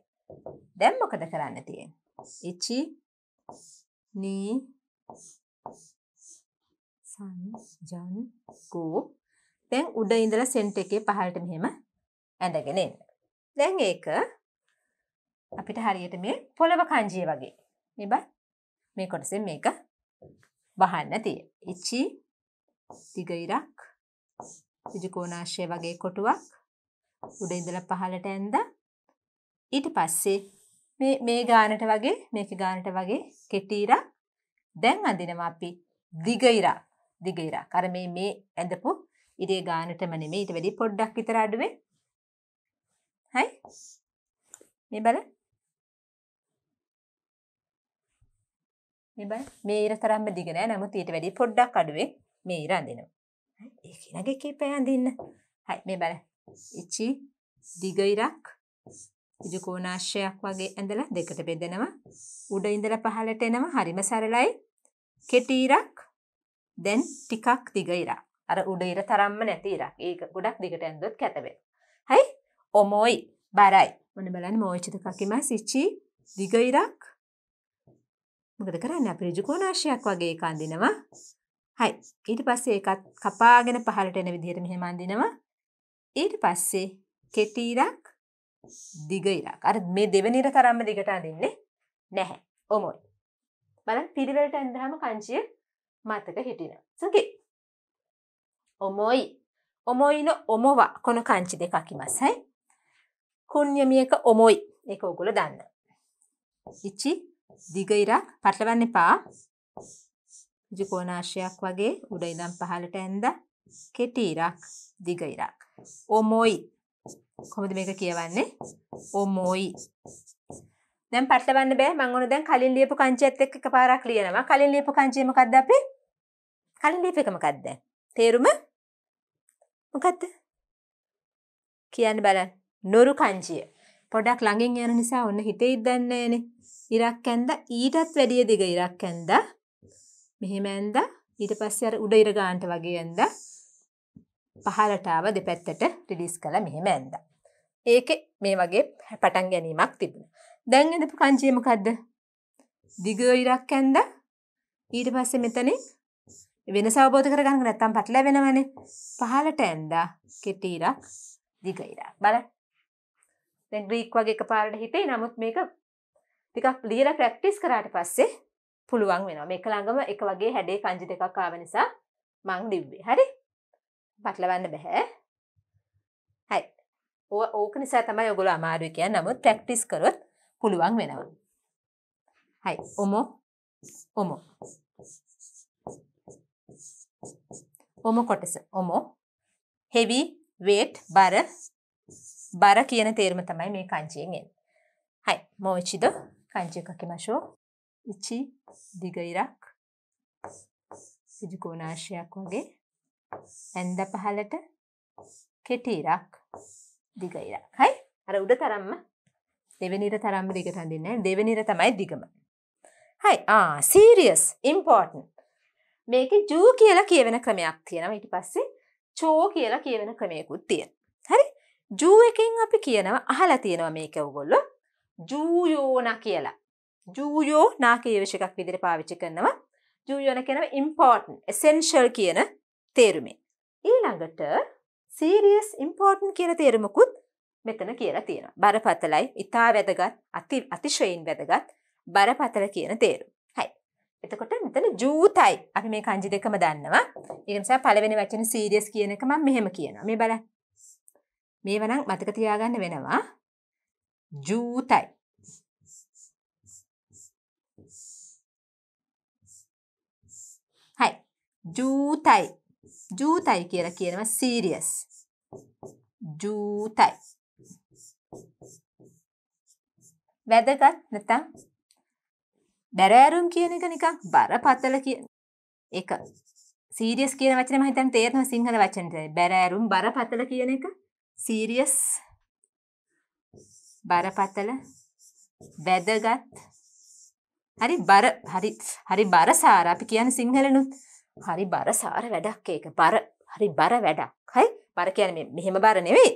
දැන් මොකද කරන්න තියෙන්නේ ඉච්චි නී සංජන්කෝ දැන් උඩ ඉඳලා සෙන්ට් එකේ පහළට මෙහෙම ඇඳගෙන එන්න. දැන් ඒක අපිට හරියට මේ පොළව කංජිය වගේ. මේ බා මේ කොටසෙන් මේක වහන්න තියෙන. ඉචි දිග ඉරක් ත්‍රිකෝණාශ්‍රය වගේ කොටුවක් උඩ ඉඳලා පහළට ඇඳ ඊට පස්සේ මේ මේ ගානට වගේ මේක ගානට වගේ කෙටි ඉරක් දැන් අඳිනවා අපි දිග ඉරක් දිග ඉරක්. අර මේ මේ ඇඳපු ඉරේ ගානටම නෙමෙයි ඊට වැඩි පොඩ්ඩක් විතර අඩුවේ. හයි? මේ බලන්න. මේ බලන්න මේ ඉර තරම්ම දිග නෑ. නමුත් ඊට වැඩි පොඩ්ඩක් අඩුවේ මේ ඉර අඳිනවා. හයි? ඒ කිනගේ කීපය අඳින්න. හයි මේ බලන්න. ඉචි දිග ඉරක් ඍජු කෝණාශ්‍රයක් වගේ ඇඳලා දෙකට බෙදෙනවා. උඩ ඉඳලා පහළට එනවා. හරිම සරලයි. කෙටි ඉරක් දැන් ටිකක් දිග ඉරක් අර උඩ ඉර තරම්ම නැති ඉරක් ඒක ගොඩක් දිගට ඇන්දොත් කැතබේ හැයි ඔමෝයි බරයි මන බලන්න මෝචිතකකිම සිච්චි දිග ඉරක් මොකද කරන්න අපිරිජුකෝනාශයක් වගේ කන්දිනවා හයි ඊට පස්සේ එකත් කපාගෙන පහලට එන විදිහට මෙහෙමන්දිනවා ඊට පස්සේ කෙටීරක් දිග ඉරක් අර මේ දෙවනිර තරම්ම දිගට අඳින්නේ නැහැ ඔමොයි බලන් පිරිවලට ඇඳහම කංචිය මතක හිටින සුකි ඔමොයි 思いの思はこの漢字で書きます。はい。本読みか思い。え、ここらだんな。1、දිගයිරක් පටලවන්න එපා. ත්‍රිකෝණාශ්‍රයක් වගේ උඩ ඉඳන් පහළට ඇඳ කෙටි ඉරක් දිග ඉරක්. ඔමොයි. කොහොමද මේක කියවන්නේ? ඔමොයි. දැන් පටලවන්න බෑ. මම ඕන දැන් කලින් ලියපු කංචියත් එක්ක එකපාරක් ලියනවා. කලින් ලියපු කංචිය මොකද්ද අපි? කලින් දීප එක මොකක්ද තේරුම මොකක්ද කියන්න බලන්න නොරු කංචිය පොඩක් ළඟින් යන නිසා ඔන්න හිතේ ඉදන්න යනේ ඉරක් ඇන්ද ඊටත් වැඩිය දිග ඉරක් ඇන්ද මෙහෙම ඇන්ද ඊට පස්සේ අර උඩ ඉර ගන්නට වගේ ඇන්ද පහලට ආව දෙපැත්තට රිලීස් කළා මෙහෙම ඇන්ද ඒක මේ වගේ පටන් ගැනීමක් තිබුණා දැන් එදපු කංචිය මොකද්ද දිග ඉරක් ඇන්ද ඊට පස්සේ මෙතනේ වෙනස අවබෝධ කරගන්න නැත්තම් පටලැවෙනවනේ. පහලට ඇඳා කෙටි ඉරක් දිග ඉරක්. බලන්න. දැන් ග්‍රීක් වගේ එකපාරට හිතේ. නමුත් මේක ටිකක් ලියලා ප්‍රැක්ටිස් කරාට පස්සේ පුළුවන් වෙනවා. මේක ළඟම එක වගේ හැඩේ පංජි දෙකක් ආව නිසා මං දිව්වේ. හරි? පටලවන්න බෑ. හයි. ඕක නිසා තමයි ඔයගොල්ලෝ අමාරුයි කියන්නේ. නමුත් ප්‍රැක්ටිස් කරොත් පුළුවන් වෙනවා. හයි. ඔමෝ. ඔමෝ. ඔම කොටස ඔමෝ හෙවි වේට් බර බර කියන තේරුම තමයි මේ කංචියෙන් එන්නේ. හයි මොවිචිද කංචි කකිමෂෝ ඉචි දිග ඉරක් සිජුකෝනාශයක් වගේ ඇඳ පහලට කෙටි ඉරක් දිග ඉරක්. හයි අර උඩ තරම්ම දෙවෙනිර තරම්ම දිගට හඳින්නේ දෙවෙනිර තමයි දිගම. හයි ආ සීරියස් ඉම්පෝටන්ට් මේක ජූ කියලා කියවෙන ක්‍රමයක් තියෙනවා ඊට පස්සේ චෝ කියලා කියවෙන ක්‍රමයකුත් තියෙන. හරි ජූ එකෙන් අපි කියනවා අහලා තියෙනවා මේක ඔගොල්ලෝ ජූයෝන කියලා. ජූයෝ නාකේවශ එකක් විදිහට පාවිච්චි කරනවා. ජූයෝන කියනවා ඉම්පෝර්ටන්ට් එසෙන්ෂල් කියන තේරුමේ. ඊළඟට සීරියස් ඉම්පෝර්ටන්ට් කියන තේරුමකුත් මෙතන කියලා තියෙනවා. බරපතලයි, ඊටා වැදගත්, අති අතිශයින් වැදගත් බරපතල කියන තේරුම. එතකොට මෙතන ජූතයි. අපි මේ කංජි දෙකම දන්නවා. ඒක නිසා පළවෙනි වචන සීරියස් කියන එක මම මෙහෙම කියනවා. මේ බලන්න. මේව නම් මතක තියාගන්න වෙනවා. ජූතයි. හයි. ජූතයි. ජූතයි කියලා කියනවා සීරියස්. ජූතයි. වැදගත් නැත්නම් බැරෑරුම් කියන එක නිකන් බරපතල කියන එක සීරියස් කියන වචනේ මම හිතන්නේ තේරෙන සිංහල වචනෙට බැරෑරුම් බරපතල කියන එක සීරියස් බරපතල වැදගත් හරි බර හරි හරි බරසාර අපි කියන්නේ සිංහලනුත් හරි බරසාර වැඩක් ඒක බර හරි බර වැඩක් හයි බර කියන්නේ මෙහෙම බර නෙවෙයි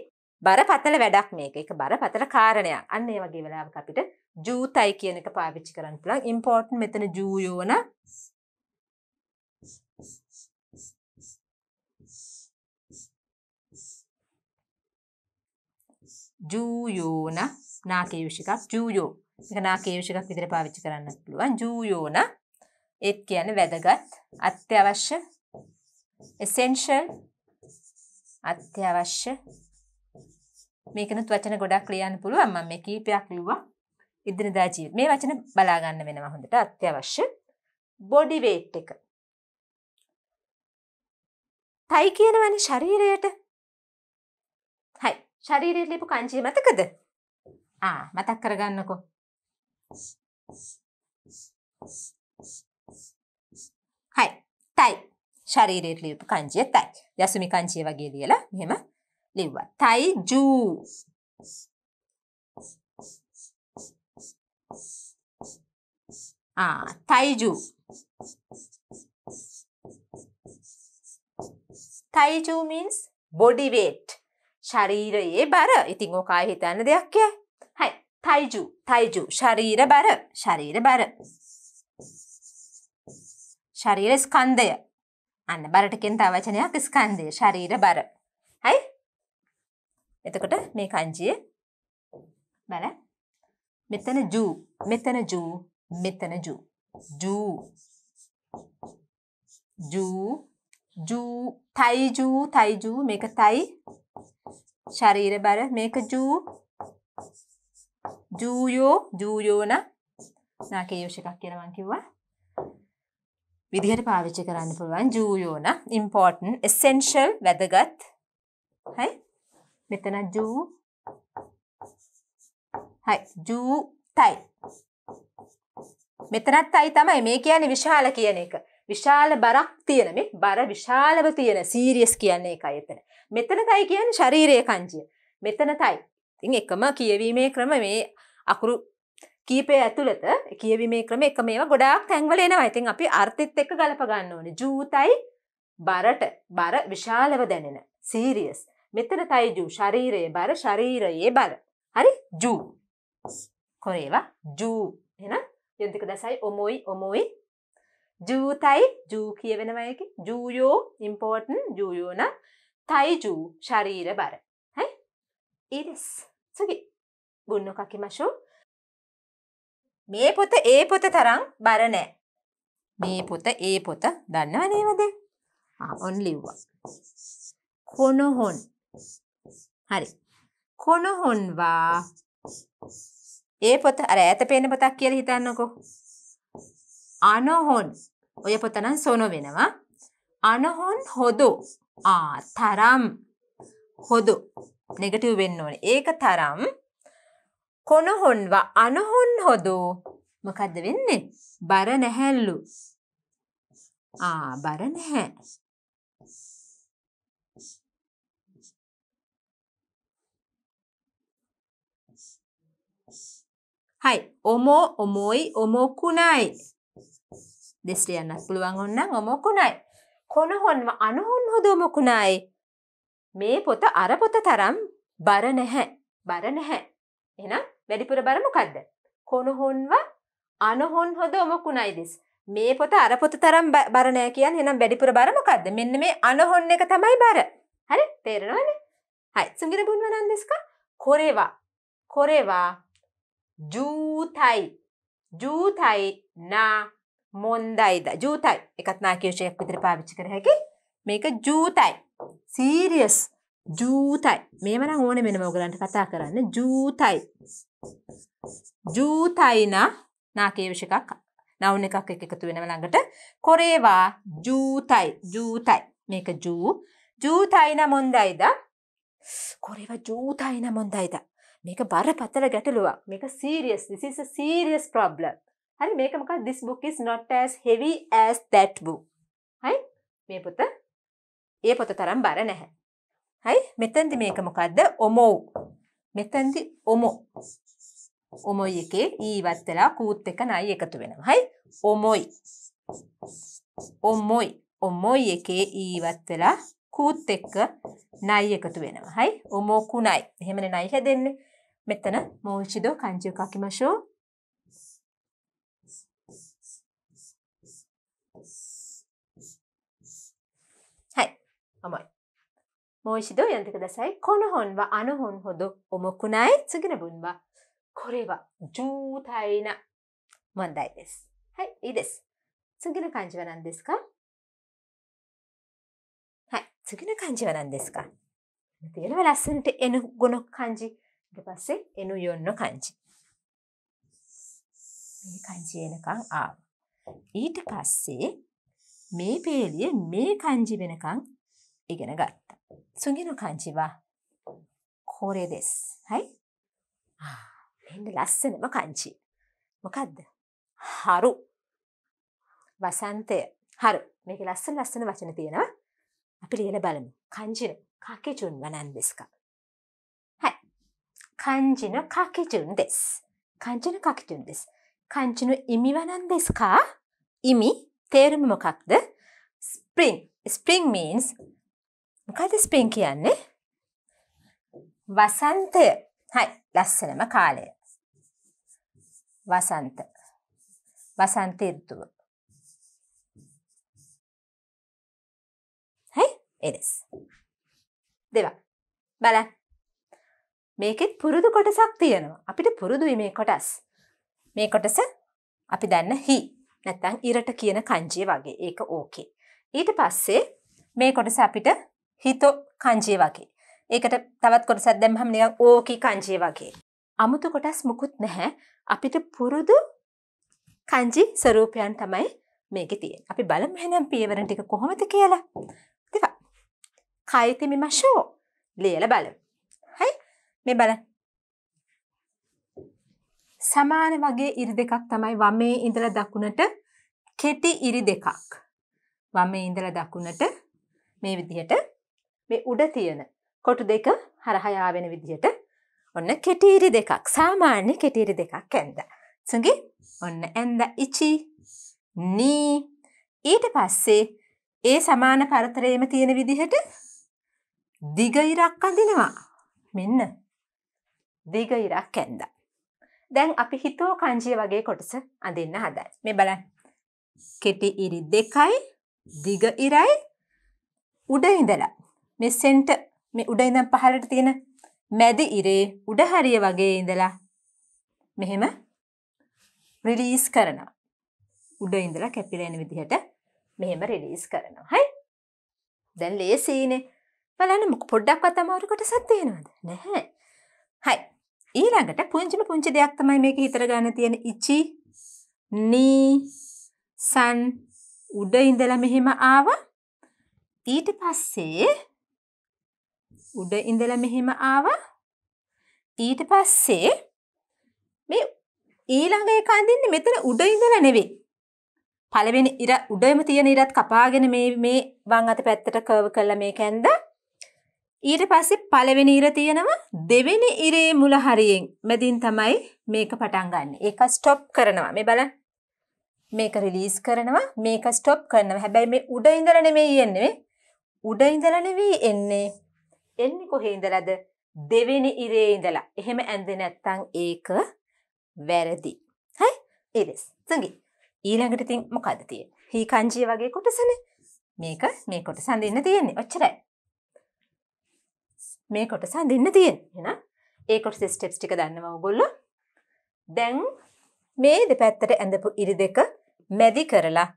බරපතල වැඩක් මේක ඒක බරපතල කාරණයක් අන්න ඒ වගේ වෙලාවක අපිට ජූතයි කියනක පාවිච්චි කරන්න පුළන් ඉම්පෝර්ටන් මෙතන ජූයෝන ජූයෝන නාකේවිෂිකක් ජූයෝ එක නාකේවිෂිකක් විදිර පාවිච්චි කරන්න පුළුවන් ජූයෝන ඒත් කියන වැදගත් අත්‍යවශ්‍ය එසෙන්ශල් අත්‍යවශ්‍ය මේකනුත් වචන ගොඩක් ලියන්න පුළුවන් මම මේ කීපයක් ලිව්වා ඉදිරිදා ජීවිත මේ වචන බලාගන්න වෙනවා හොඳට අත්‍යවශ්‍ය බොඩි වේට් එක. තයි කියනවනේ ශරීරයට. හයි ශරීරයේ ලියපු කංචිය මතකද? ආ මතක් කරගන්නකෝ. හයි තයි ශරීරයේ ලියපු කංචිය තයි. යසුමි කංචිය වගේ ලියලා මෙහෙම ලිව්වා. තයි ජූ ah, Taiju. Taiju means body weight. ශරීරයේ බර. ඉතින් ඕක ආයෙ හිතන්න දෙයක් ඈ. හයි. Taiju. Taiju. ශරීර බර. ශරීර බර. ශරීර ස්කන්ධය. අන්න බරට කියන තව වචනයක් ස්කන්ධය. ශරීර බර. හයි. එතකොට මේ කංජියේ බලන්න මෙතන ජූ මෙතන ජූ මෙතන ජූ ජූ ජූ ජූ තයි ජූ තයි ජූ මේක තයි ශරීර බර මේක ජූ ජූයෝ ජූයෝන නාකේයෝෂ එකක් කියලා මං කිව්වා විදිහට පාවිච්චි කරන්න පුළුවන් ජූයෝන ඉම්පෝර්ටන්ට් එසෙන්ෂල් වැදගත් හයි මෙතන ජූ හයි ජූතයි. මෙතනත් අයි තමයි මේ කියන්නේ විශාල කියන එක. විශාල බරක් තියෙන මේ බර විශාලව තියෙන සීරියස් කියන්නේ එකයි එතන. මෙතන තයි කියන්නේ ශරීරයේ කංජිය. මෙතන තයි. ඉතින් එකම කියවීමේ ක්‍රම මේ අකුරු කීපය ඇතුළත කියවීමේ ක්‍රම එක මේවා ගොඩාක් තැන්වල එනවා. ඉතින් අපි අර්ථෙත් එක්ක ගලප ගන්න ඕනේ. ජූතයි බරට බර විශාලව දැනෙන සීරියස්. මෙතන තයි ජූ ශරීරයේ බර ශරීරයේ බර. හරි? ජූ これは10。එහෙනම් යොන්තික දසයි ඔමොයි ඔමොයි. ජූතයි ජූ කියවෙනවා ඒක. ජූයෝ important ජූයෝ නම් තයිජු ශරීර බර. はい。いいです。次、文の書きましょう。මේ පොත ඒ පොත තරම් බර නෑ. මේ පොත ඒ පොත දන්නව නේවද? ආ ඔන් ලිව්වා. කොනොහොන්. හරි. කොනොහොන් වා ඒ පොත අර ඈත පේන පොතක් කියලා හිතන්නකෝ. අනහොන්. ඔය පොත නම් සොන වෙනවා. අනහොන් හොදු. ආ තරම් හොදු. නෙගටිව් වෙන්න ඕනේ. ඒක තරම් කොනහොන්ව අනහොන් හොදු. මොකද්ද වෙන්නේ? බර නැහැල්ලු. ආ බර නැහැ. はい。おも、重い、重くない。です යන්න පුළුවන් ඔන්න ඔමෝ කුණයි. කොන හොන්ම අනුහොන් හොද ඔමොකුණයි. මේ පොත අර පොත තරම් බර නැහැ. බර නැහැ. එහෙනම් වැඩිපුර බර මොකද්ද? කොන හොන්ව අනුහොන් හොද ඔමොකුණයි දෙස්. මේ පොත අර පොත තරම් බර නැහැ කියන්නේ එහෙනම් වැඩිපුර බර මොකද්ද? මෙන්න මේ අනුහොන් එක තමයි බර. හරි? තේරෙනවනේ? හයි. සුංගිර බුන්වනන් දෙස්ක? කොරේවා. කොරේවා ජූතයි ජූතයි නා මොන්දයිද ජූතයි එකත් නාකේෂයක් විදිර පාවිච්චි කර හැකි මේක ජූතයි සීරියස් ජූතයි මේමන ඕන මෙන මෝගලන්ට කතා කරන්න ජූතයි ජූතයිනා නාකේවිෂකක් නවන එකක් එකතු වෙනම ළඟට කොරේවා ජූතයි ජූතයි මේක ජූ ජූතයින මොන්දයිද කොරේවා ජූතයින මොන්දයිදා මේක බරපතල ගැටලුවක් මේක serious this is a serious problem හරි මේක මොකක්ද this book is not as heavy as that book හයි මේ පොත ඒ පොත තරම් බර නැහැ හයි මෙතෙන්දි මේක මොකද්ද ඔමෝ මෙතෙන්දි ඔමෝ ඔමොයි එකේ ඊවත් වෙලා කූත් එක නයි එකතු වෙනවා හයි ඔමොයි ඔමොයි ඔමොයි එකේ ඊවත් වෙලා කූත් එක්ක නයි එකතු වෙනවා හයි ඔමෝ කුණයි එහෙමනේ නයි හැදෙන්නේ めったな、もう一度漢字を書きましょう。はい、重い。もう一度読んでください。この本はあの本ほど重くない次の文は、これは重大な問題です。はい、いいです。次の漢字は何ですかはい、次の漢字は何ですかでは、ラッスンと N5 の漢字 ඊට පස්සේ එනු යොන්න කංචි. මේ කංචි එනකන් ආවා. ඊට පස්සේ මේ පේලිය මේ කංජි වෙනකන් ඉගෙන ගත්තා. සුගිනු කංචි වා. කොරේ දෙස්. හයි? මෙන්න ලස්සනම කංචි. මොකද්ද? හරු. වසන්තය. හරු. මේකේ ලස්සන ලස්සන වචන තියෙනවා. අපි ලියලා බලමු. කංජින කකෙචුන් වනන්දෙස්කා. 漢字の書き順です。漢字の書き順です。漢字の意味は何ですか意味、テールも書くで。spring, spring means, 書いてスプリンキアンね。わさんて。はい。ラッセルマカーレ。わさんて。わさんてるとはい。えです。では、バラッ。මේකෙත් පුරුදු කොටසක් තියෙනවා. අපිට පුරුදුයි මේ කොටස්. මේ කොටස අපි දන්න හි නැත්තං ඉරට කියන කංජය වගේ ඒක ඕකේ. ඊට පස්සේ මේ කොටස අපිට හිතෝ කංජය වගේ. ඒකට තවත් කොටසක් දැම්හම නිකන් ඕකී කංජය වගේ. අමුතු කොටස් මුකුත් නැහැ. අපිට පුරුදු කංජි ස්වරූපයන් තමයි මේක තියෙන. අපි බලමු එහෙනම් පියවරන් ටික කොහොමද කියලා. ඉතින් කයිති මිමශෝ ලියලා බලමු. මේ බලන්න. සමාන වගේ ඉරි දෙකක් තමයි වමේ ඉඳලා දකුණට කෙටි ඉරි දෙකක්. වමේ ඉඳලා දකුණට මේ විදිහට මේ උඩ තියෙන කොටු දෙක හරහා යාවෙන විදිහට ඔන්න කෙටි ඉරි දෙකක්. සාමාන්‍ය කෙටි ඉරි දෙකක් ඇඳ. සුඟි ඔන්න ඇඳ ඉචි නී ඊට පස්සේ ඒ සමාන පරතරයේම තියෙන විදිහට දිග ඉරක් අඳිනවා. මෙන්න දිග ඉරක් ඇන්ද. දැන් අපි හිතෝ කංජිය වගේ කොටස අඳන්න හදයි. මේ බලන් කෙටි ඉරි දෙකයි දිග ඉරයි උඩ ඉඳලා මේ සෙන්ට මේ උඩ ඉඳම් පහලට තියෙන මැදි ඉරේ උඩ හරිය වගේ ඉඳලා මෙහෙම රිලීස් කරනවා. උඩ ඉඳලා කැපිලා එන විදිහට මෙහෙම රිලීස් කරනවා. හයි. දැන් ලේසියිනේ. බලන්න මොක පොඩ්ඩක්වත් අමාරු කොටසක් තියෙනවද? නැහැ. හයි. ඊළඟට පුංචිම පුංචි දෙයක් තමයි මේක හිතර ගන්න තියෙන ඉචි නී සන් උඩ ඉඳලා මෙහෙම ආවා ඊට පස්සේ උඩ ඉඳලා මෙහෙම ආවා ඊට පස්සේ මේ ඊළඟ එක අඳින්නේ මෙතන උඩ ඉඳලා නෙවෙයි පළවෙනි ඉර උඩම තියෙන ඉරත් කපාගෙන මේ මේ වම් අත පැත්තට කර්ව් කරලා මේක ඇඳලා ඊට පස්සේ පළවෙනි ඉර තියෙනවා දෙවෙනි ඉරේ මුල හරියෙන් මැදින් තමයි මේක පටන් ගන්න. ඒක ස්ටොප් කරනවා. මේ බලන්න. මේක රිලීස් කරනවා. මේක ස්ටොප් කරනවා. හැබැයි මේ උඩ ඉඳලා නෙමෙයි එන්නේ. උඩ ඉඳලා නෙවෙයි එන්නේ. එන්නේ කොහේ ඉඳලාද? දෙවෙනි ඉරේ ඉඳලා. එහෙම ඇඳේ නැත්තම් ඒක වැරදි. හරි? ඉරිස්. සංගි. ඊළඟට ඉතින් මොකද්ද තියෙන්නේ? හී කංජිය වගේ කොටසනේ. මේක මේ කොටස අඳින්න තියෙන්නේ. ඔච්චරයි. මේ කොටස දෙන්න තියෙන් එෙන ඒකොට සිස්ටෙප්ස් ටික දන්නම ඔගොල්ල දැන් මේ දෙපැත්තට ඇඳපු ඉරි දෙක මැදි කරලා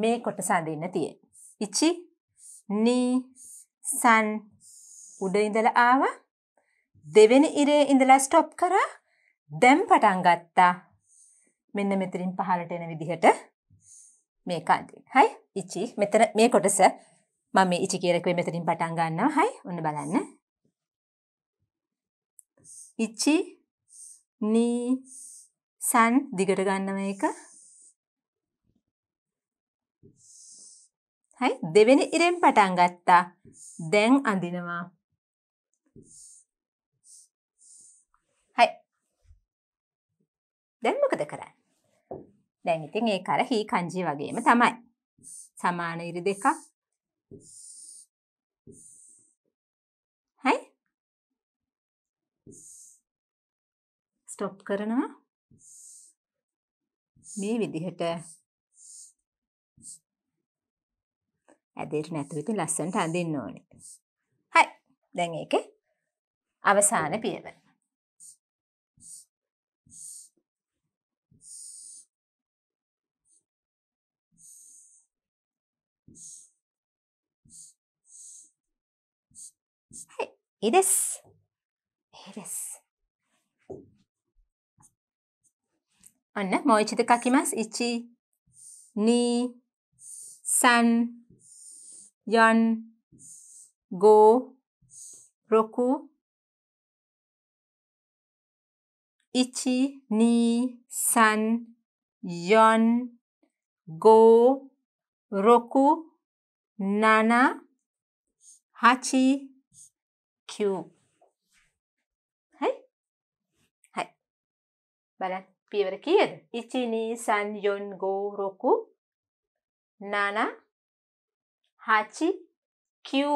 මේ කොට සඳන්න තිය ඉච්චි නී සන් උඩ ඉඳල ආව දෙවෙන ඉරේ ඉඳලා ස්ටොප් කරා දැම් පටන් ගත්තා මෙන්න මෙතරින් පහලට එන විදිහට මේකාදී හයි ඉච්චි මෙතන මේ කොටස මම ඉචි කියරකවේ මෙතරින් පටන් ගන්නවා හයි ඔන්න බලන්න ඉචි නී සන් දිගට ගන්නව එක. හයි දෙවෙනි ඉරෙන් පටන් ගත්තා. දැන් අඳිනවා. හයි. දැන් මොකද කරන්නේ? දැන් ඉතින් ඒ කර හී කංජි වගේම තමයි. සමාන ඉරි දෙකක් ස්ටොප් කරනවා මේ විදිහට ඇදේට නැතුව ඉතින් ලස්සනට අඳින්න ඕනේ. හරි. දැන් ඒකේ අවසාන පියවර. හරි. ඉදස්. ඉදස්. あんね、もう一度書きます。1、2、3、4、5、6、1、2、3、4、5、6、7、8、9。はい。はい。バランス。පියවර කීයද? ඉචිනි සන්යොන් ගෝරොකු නන හචි කියු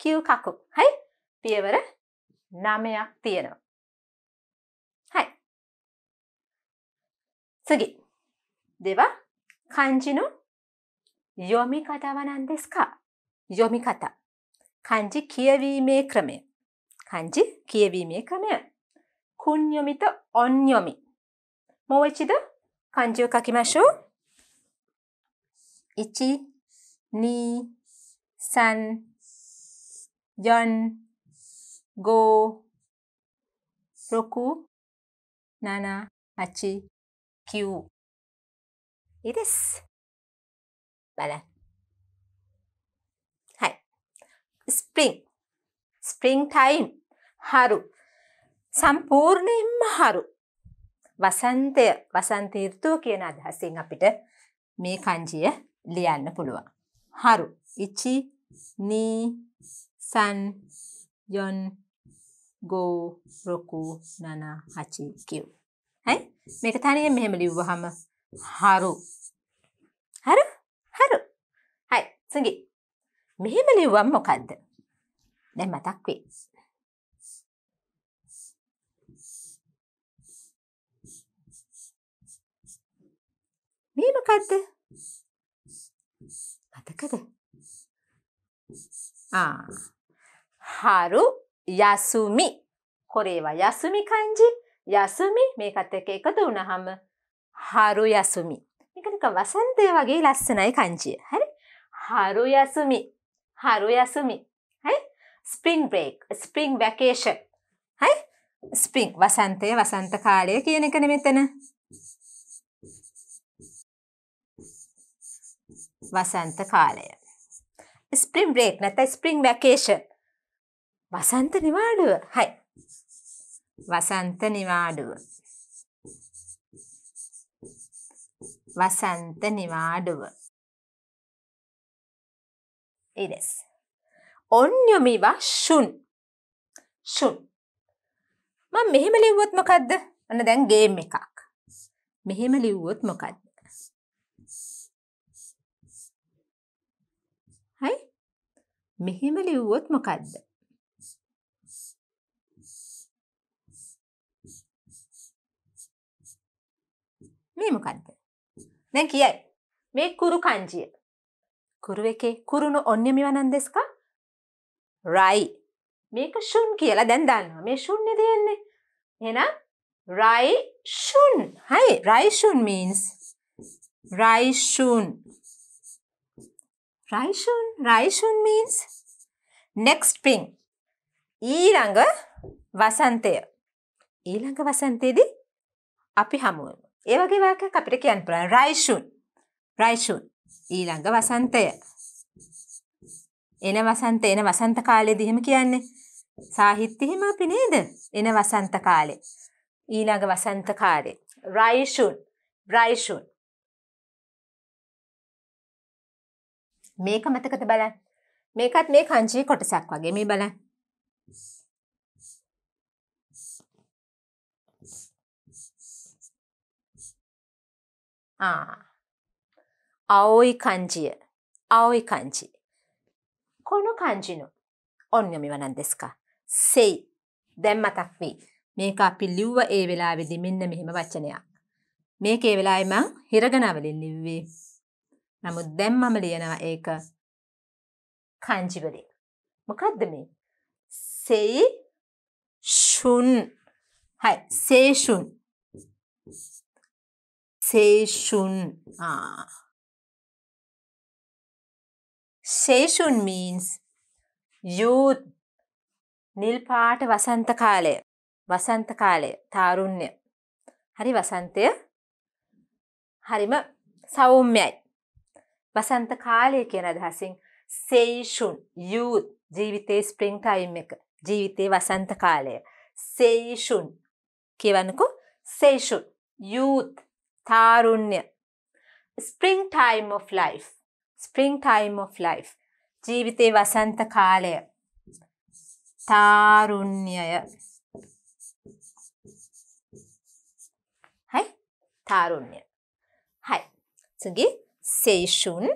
කියු කකු. හ 次。では、漢字の読み方は何ですか読み方。漢字消えびめく漢字消えびめく訓読みと音読み。もう一度漢字を書きましょう。1、2、3、4、5、6、7、8、9。いいです。バラン。はい。スプリング。スプリングタイム。春。संपूर्ण महारु වසන්තය වසන්ත ඍතුව කියන අදහසින් අපිට මේ kanjiය ලියන්න පුළුවන්. හරු ඉචි නී සන් යොන් ගෝ රොකු නන හචි කිව්. හයි මේක තනියෙන් මෙහෙම ලිව්වහම හරු. හරු හරු. හයි සංගී. මෙහෙම ලිව්වම් මොකද්ද? දැන් මතක් වෙයි. මේ මොකක්ද? මතකද? ආ. හරු යසුමි. කොරේවා යසුමි kanji. යසුමි මේකත් එක්ක එකතු වුණාම හරු යසුමි. මේක නිකන් වසන්තය වගේ ලස්සනයි kanji. හරි? හරු යසුමි. හරු යසුමි. හරි? Spring break, spring vacation. හරි? ස්ප්‍රින්ග් වසන්තය වසන්ත කාලය කියන එකනේ මෙතන. වසන්ත කාලය. ස්ප්‍රිම් බ්‍රේක් නැත ස්ප්‍රිං වැකේෂන් වසන්ත නිවාඩුව හයි වසන්ත නිවාඩුව වසන්ත නිවාඩුව ඉදෙස් ඔන්යොමිවා ෂුන් ෂුන් මම මෙහෙම ලිව්වොත් මොකද්ද? අන්න දැන් ගේම් එකක්. මෙහෙම ලිව්වොත් මොකද්ද? මෙහෙම ලිව්වොත් මොකක්ද? මේ මොකක්ද? දැන් කියයි. මේ කුරු කංජිය. කුරු එකේ කුරුණු ඔන්නේ මෙවනන් දෙස්ක? රයි. මේක ෂුන් කියලා දැන් දන්නවා. මේ ෂුන්නේ තියෙන්නේ. එහෙනම් රයි ෂුන්. හයි රයි ෂුන් means රයි ෂුන් Raishun. Raishun means next spring. ඊළඟ වසන්තය. ඊළඟ වසන්තයේදී අපි හමුවමු. ඒ වගේ වාක්‍යයක් අපිට කියන්න පුළුවන්. Raishun. Raishun. ඊළඟ වසන්තය. එන වසන්ත එන වසන්ත කාලයේදී එහෙම කියන්නේ. සාහිත්‍ය එහෙම අපි නේද? එන වසන්ත කාලේ. ඊළඟ වසන්ත කාලේ. Raishun. Raishun. මේක මතකද බලන්න. මේකත් මේ කංචියේ කොටසක් වගේ මේ බලන්න. ආ. අෝයි කංචිය. අෝයි කංචි. කොනු කංචිනු. ඔන්න මෙවනන් දෙස්ක. සෙයි. දැන් මතක් වෙයි. මේක අපි ලිව්ව ඒ වෙලාවේදී මෙන්න මෙහෙම වචනයක්. මේකේ වෙලාවේ මං හිරගනවලින් ලිව්වේ. නමුත් දැන් මම ලියනවා ඒක කංජිවලින්. මොකක්ද මේ? සේ ෂුන්. හයි, සේ ෂුන්. සේ ෂුන්. ආ. සේෂුන් means youth නිල් පාට වසන්ත කාලය වසන්ත කාලය තාරුණ්‍ය හරි වසන්තය හරිම සෞම්‍යයි වසන්ත කාලය කියන අදහසින් සේෂුන් යූත් ජීවිතයේ ස්ප්‍රිං ටයිම් එක ජීවිතයේ වසන්ත කාලය සේෂුන් කියවන්නකු සේෂුන් යූත් තාරුණ්‍ය spring time of life spring time of life ජීවිතයේ වසන්ත කාලය තාරුණ්‍යය හයි තාරුණ්‍ය හයි සගේ セイシュン。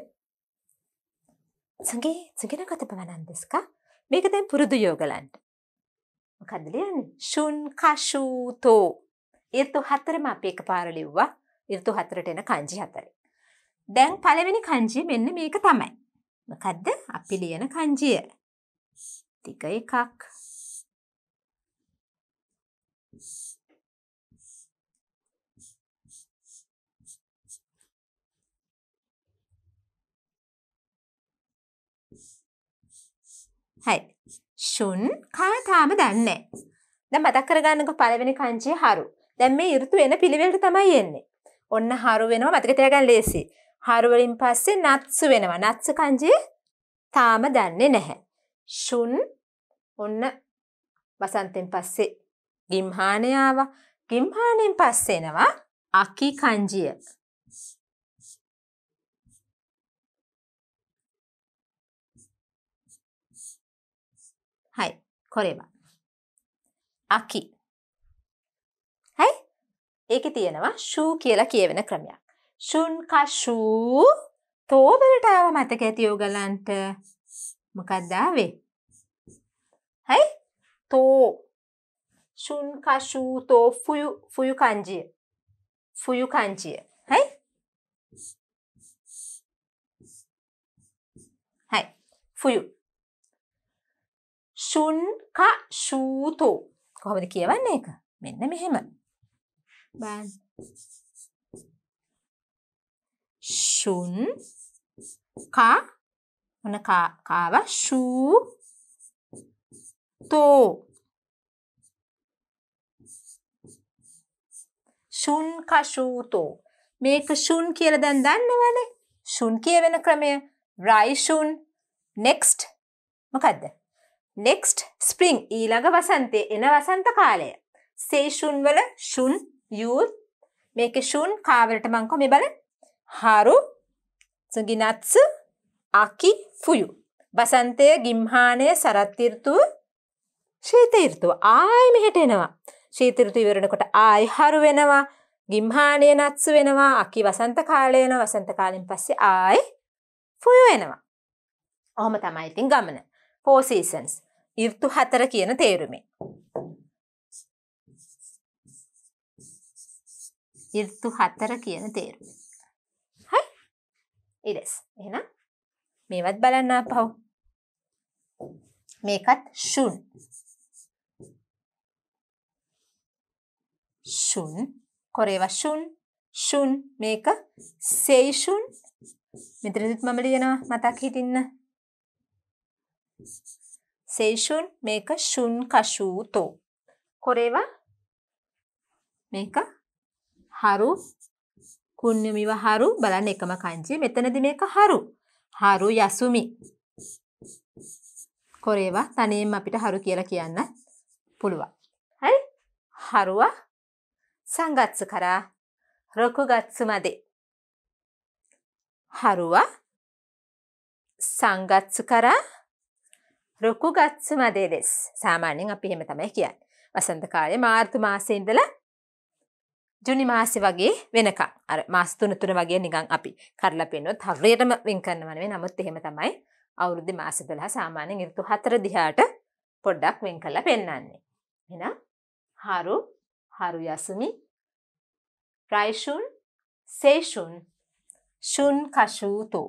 次、次の言葉は何ですか මේක දැන් පුරුදු යෝගලන්ට. මොකද්ද ලියන්නේ? ෂුන් කෂූතෝ. ඍතු හතරම අපි එකපාර ලිව්වා. ඍතු හතරට එන kanji හතරේ. දැන් පළවෙනි kanji මෙන්න මේක තමයි. මොකද්ද? අපි ලියන kanjiය. ටික එකක්. හයි. ශුන් කා තාම දන්නේ. දැන් මතක් කරගන්නකෝ පළවෙනි කංචේ හරු. දැන් මේ ඍතු එන පිළිවෙලට තමයි එන්නේ. ඔන්න හරු වෙනවා මතක තියාගන්න ලේසි. හරු වලින් පස්සේ නත්සු වෙනවා. නත්සු කංජේ තාම දන්නේ නැහැ. ශුන් ඔන්න වසන්තෙන් පස්සේ ගිම්හානය ආවා. ගිම්හානෙන් පස්සේ එනවා අකි කංජිය. කොරේම. අකි. හැයි? ඒකේ තියෙනවා ෂූ කියලා කියවෙන ක්‍රමයක්. ෂුන්කෂූ තෝබලට ආව මතක ඇති ඕගලන්ට. මොකක්ද ආවේ? හැයි? තෝ ෂුන්කෂූ තෝ ෆුයු ෆුයු කංජිය. ෆුයු කංජිය. හැයි? හැයි. ෆුයු චුන්ක ශූතෝ කොහොමද කියවන්නේ ඒක මෙන්න මෙහෙම බලන්න ශුන් කා මොන කා කාව ශූ තෝ ශුන් කශූතෝ මේක ශුන් කියලා දැන් දන්නවනේ ශුන් කියවෙන ක්‍රමය රයිෂුන් නෙක්ස්ට් මොකද්ද නෙක්ස්ට් ස්ප්‍රිං ඊළඟ වසන්තය එන වසන්ත කාලය. සේෂුන්වල ශුන් යූල් මේක ශුන් කාවලට මංකො මෙ බල හරු සගිනත්ස අකි ෆුයු. බසන්තය ගිම්හානය සරත්තිර්තුව ශීතීර්තුව ආය මෙහෙට එනවා. ශීතෘතු ඉවරණකොට ආයි හරු වෙනවා ගිම්හානය නත්සු වෙනවා අකි වසන්ත කාලයන වසන්ත කාලින් පස්සේ ආයි ෆුයු වෙනවා. ඔහොම තමයි ඉතින් ගමන. පෝසීසන්ස් ඉර්තු හතර කියන තේරුමේ. ඉර්තු හතර කියන තේරුමේ. හයි. ඉරස්. එහෙනම් මේවත් බලන්න අපහු. මේකත් ෂුන්. ෂුන් කොරේවා ෂුන් ෂුන් මේක සේෂුන් මෙතනදිත් මම ලියනවා මතක් හිටින්න සේෂුන් මේක ශුන් කෂූතෝ. කොරේවා මේක හරු කුණ්‍යමිව හරු බලන්න එකම කංචිය මෙතනදි මේක හරු හරු යසුමි කොරේවා තනියෙන් අපිට හරු කියලා කියන්න පුළුවන් හරි හරුව සංගත්ස කරා රොකුගත්සු මදේ හරුව සංගත්ස කරා රොක්කු ගත්ස මදේ දෙෙස් සාමාන්‍යෙන් අපි හෙම තමයි කියන්න වසන්තකාලය මාර්තු මාසයන්දල ජුනි මාසි වගේ වෙනකා අර මාස්තුන තුන වගේ නිගන් අපි කරලා පෙන්නුවත් හරියටම වෙන් කරනවනේ නමුත් එහෙම තමයි අවුරුද්ධ මාසදල සාමාන්‍යෙන් ඉරිතු හතර දිහාට පොඩ්ඩක් වෙන් කලා පෙන්නන්නේ එනම් හරු හරු යසුමි ප්‍රයිෂුන් සේෂුන් ශුන් කශූතෝ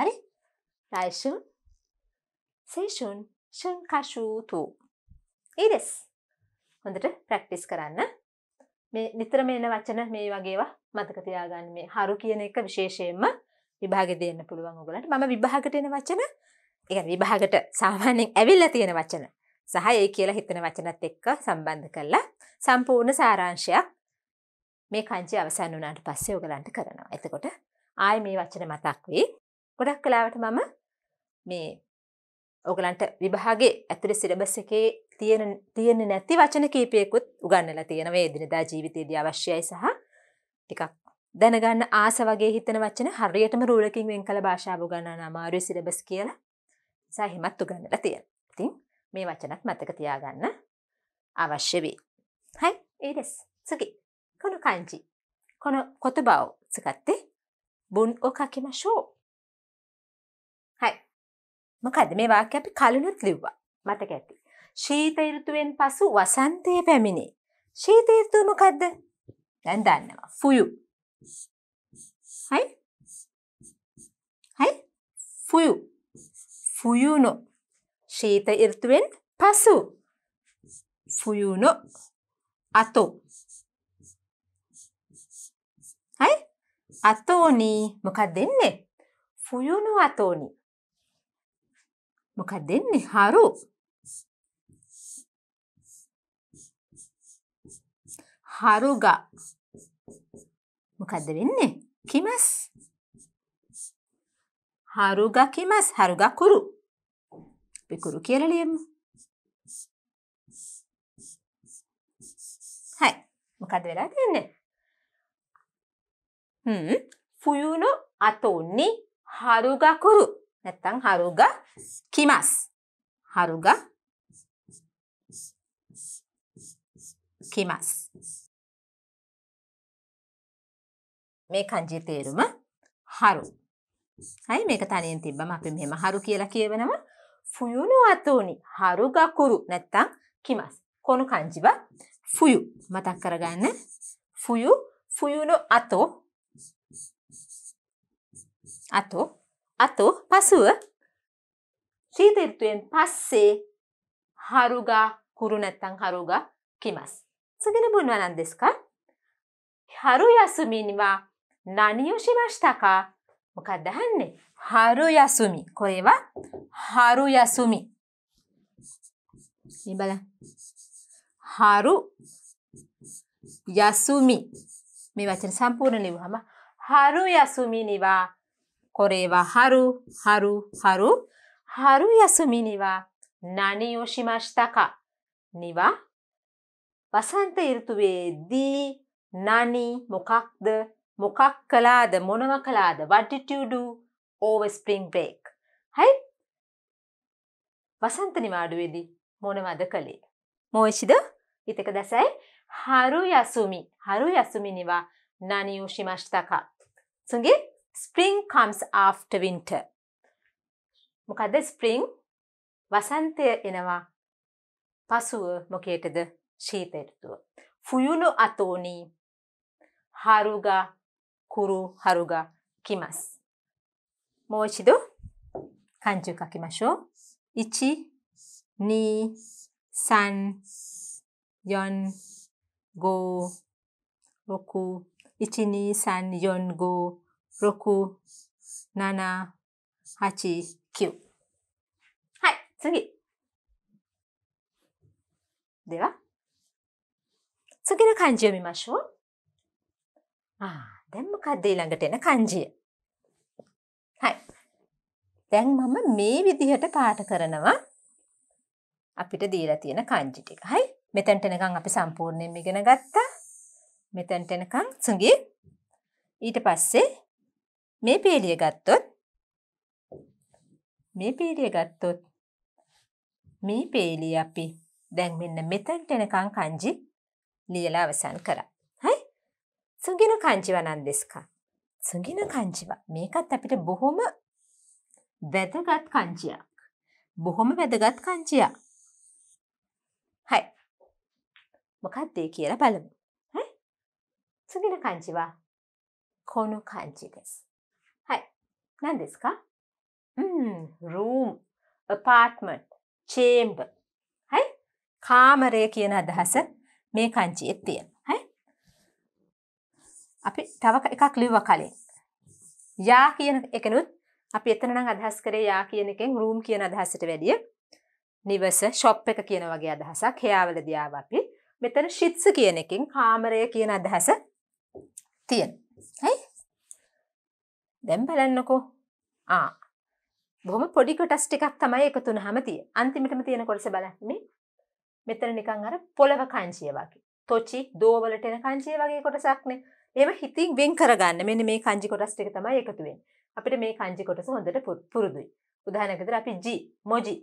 හරි ප්‍රයිෂුන් සේෂුන් ශංකශූතු. ඊරෙස් හොඳට ප්‍රැක්ටිස් කරන්න මේ නිතරම එන වචන මේ වගේවා මතකතියාගන්න මේ හරු කියන එක විශේෂයෙන්ම විභාග දෙන්න පුළුවන් ඔගලට මම විභාගට එන වචන ඒ විභාගට සාමාන්‍යෙන් ඇවිල්ල තියෙන වචන සහ ඒ කියලා හිතන වචනත් එක්ක සම්බන්ධ කරලා සම්පූර්ණ සාරාංශයක් මේ කංචි අවසන් වනාට පස්සේ ඔගලන්ට කරනවා. එතකොට ආය මේ වචන මතක් වී ගොඩක් කලාවට මම මේ ඕගලන්ට විභාගේ ඇතුළේ සිලබස් එකේ තියෙන තියෙන්නේ නැති වචන කීපයකුත් උගන්වලා තියෙනවා ඒ දිනදා ජීවිතයේදී අවශ්‍යයි සහ ටිකක් දැනගන්න ආස වගේ හිතන වචන හරියටම රූලකින් වෙන් කළ භාෂාව උගන්වන අමාරුයි සිලබස් කියලා. නිසා එහෙමත් උගන්වලා තියෙනවා. ඉතින් මේ වචනත් මතක තියාගන්න අවශ්‍ය වේ. හයි, ඒ දෙස්. සුකි. කොන කන්ජි. කොන කොතබාව සුකත්තේ බුන් ඔ කකිමෂෝ. මොකද මේ වාක්‍ය අපි කලිනුත් ලිව්වා මතක ඇති. ශීත ඍතුවෙන් පසු වසන්තය පැමිණේ. ශීත ඍතුව මොකද්ද? දැන් දන්නවා. ෆුයු. හයි? හයි? ෆුයු. ෆුයුනෝ. ශීත ඍතුවෙන් පසු. ෆුයුනෝ. අතෝ. හයි? අතෝනි මොකක්ද දෙන්නේ? ෆුයුනෝ අතෝනි. مقدم هارو هارو غا مقدم نه كيمس هارو غا كيمس هارو غا كرو بكرو كيرا اليم هاي مقدم لا تنه هم 冬の後に春が来る。නැත්තම් හරුග කිමස් හරුග කිමස් මේ කංජී තේරුම හරු හයි මේක තනියෙන් තිබ්බම අපි මෙහෙම හරු කියලා කියවනවා ෆුයුණු අතුනි හරු ගකුරු නැත්තම් කිමස් කොණු කංජිව ෆුයු මතක් කරගන්න ෆුයු ෆුයුණු අතෝ අතෝ අතු පසුව ශීතර්තුයෙන් පස්සේ හරුගා කුරු නැත්තං හරුගා කිමස්. සගෙන බුණවනන් දෙස්ක හරු යසුමිනිවා නනියෝෂිමෂ්ටකා මොකක්දහන්නේ හරු යසුමි කොයවා හරු යසුමි බල හරු යසුමි මේ වචන සම්පූර්ණ ලිවහම හරු යසුමිනිවා これは春、春、春。春休みには何をしましたかには、வசந்த ඍතුවේදී නනි මොකක්ද මොකක් කලාද මොනව කලාද what did you do over spring break හයි වසන්ත නිවාඩුවේදී මොනවද කළේ මොයිෂිද ඉතක දැසයි හරු යසුමි හරු යසුමි නිවා නනියෝෂිමෂ්තක 次 spring comes after winter. මොකද spring වසන්තය එනවා පසුව මොකේටද ශීතයටතුව. ෆුයුලු අතෝනී හරුග කුරු හරුග කිමස්. මෝචිදු kanji 書きましょう。1、2、3、4、5、6、1、2、3、4、5、6、7、8、9。はい、次。では、次の漢字を見ましょう。ආ ah, දැන් මොකක්ද ඊළඟට එන kanji? හරි. දැන් මම මේ විදිහට පාඩ කරනවා අපිට දීලා තියෙන kanji ටික. හරි. මෙතෙන්ට එනකන් අපි සම්පූර්ණයෙන්ම ඉගෙන ගත්තා. මෙතෙන්ට එනකන් සුඟි. ඊට පස්සේ මේ පේලිය ගත්තොත් මේ පේලිය ගත්තොත් මේ පේලිය අපි දැන් මෙන්න මෙතැන්ට එනකං කංජි ලියලා අවසන් කරා. හයි? සුගින කංජිව නම් දෙස්කා. සුගින කංජිව. මේකත් අපිට බොහොම වැදගත් කංචියක්. බොහොම වැදගත් කංචියක්. හයි. මොකක්ද ඒ කියලා බලමු. හයි? සුගින කංජිව. この漢字です。何ですかうん、room, apartment, chamber. はい。කාමරය කියන අදහස මේ කංචියේ තියෙන. හයි. අපි තව එකක් ලිව්වා කලින්. යා කියන එකනුත් අපි එතන නම් අදහස් කරේ යා කියන එකෙන් room කියන අදහසට වැඩිය නිවස, shop එක කියන වගේ අදහසක් හයාවලදී ආවා අපි. මෙතන ශිත්ස කියන එකෙන් කාමරය කියන අදහස තියෙන. හයි. දැම් බලන්නකෝ ආ බොහම පොඩි කොටස් ටිකක් තමයි එකතුන හමතිය අන්තිමටම තියෙන කොටස බලන්නේ මෙතන නිකං අර පොළව කංචිය වගේ තොච්චි දෝවලට එන කංචිය වගේ කොටසක්න ඒම හිතින් වෙන් කරගන්න මෙන්න මේ කංජි කොටස් ටික තමයි එකතුවෙන් අපිට මේ කංජි කොටස හොඳට පුරුදුයි උදාහනකතර අපි ජී මොජි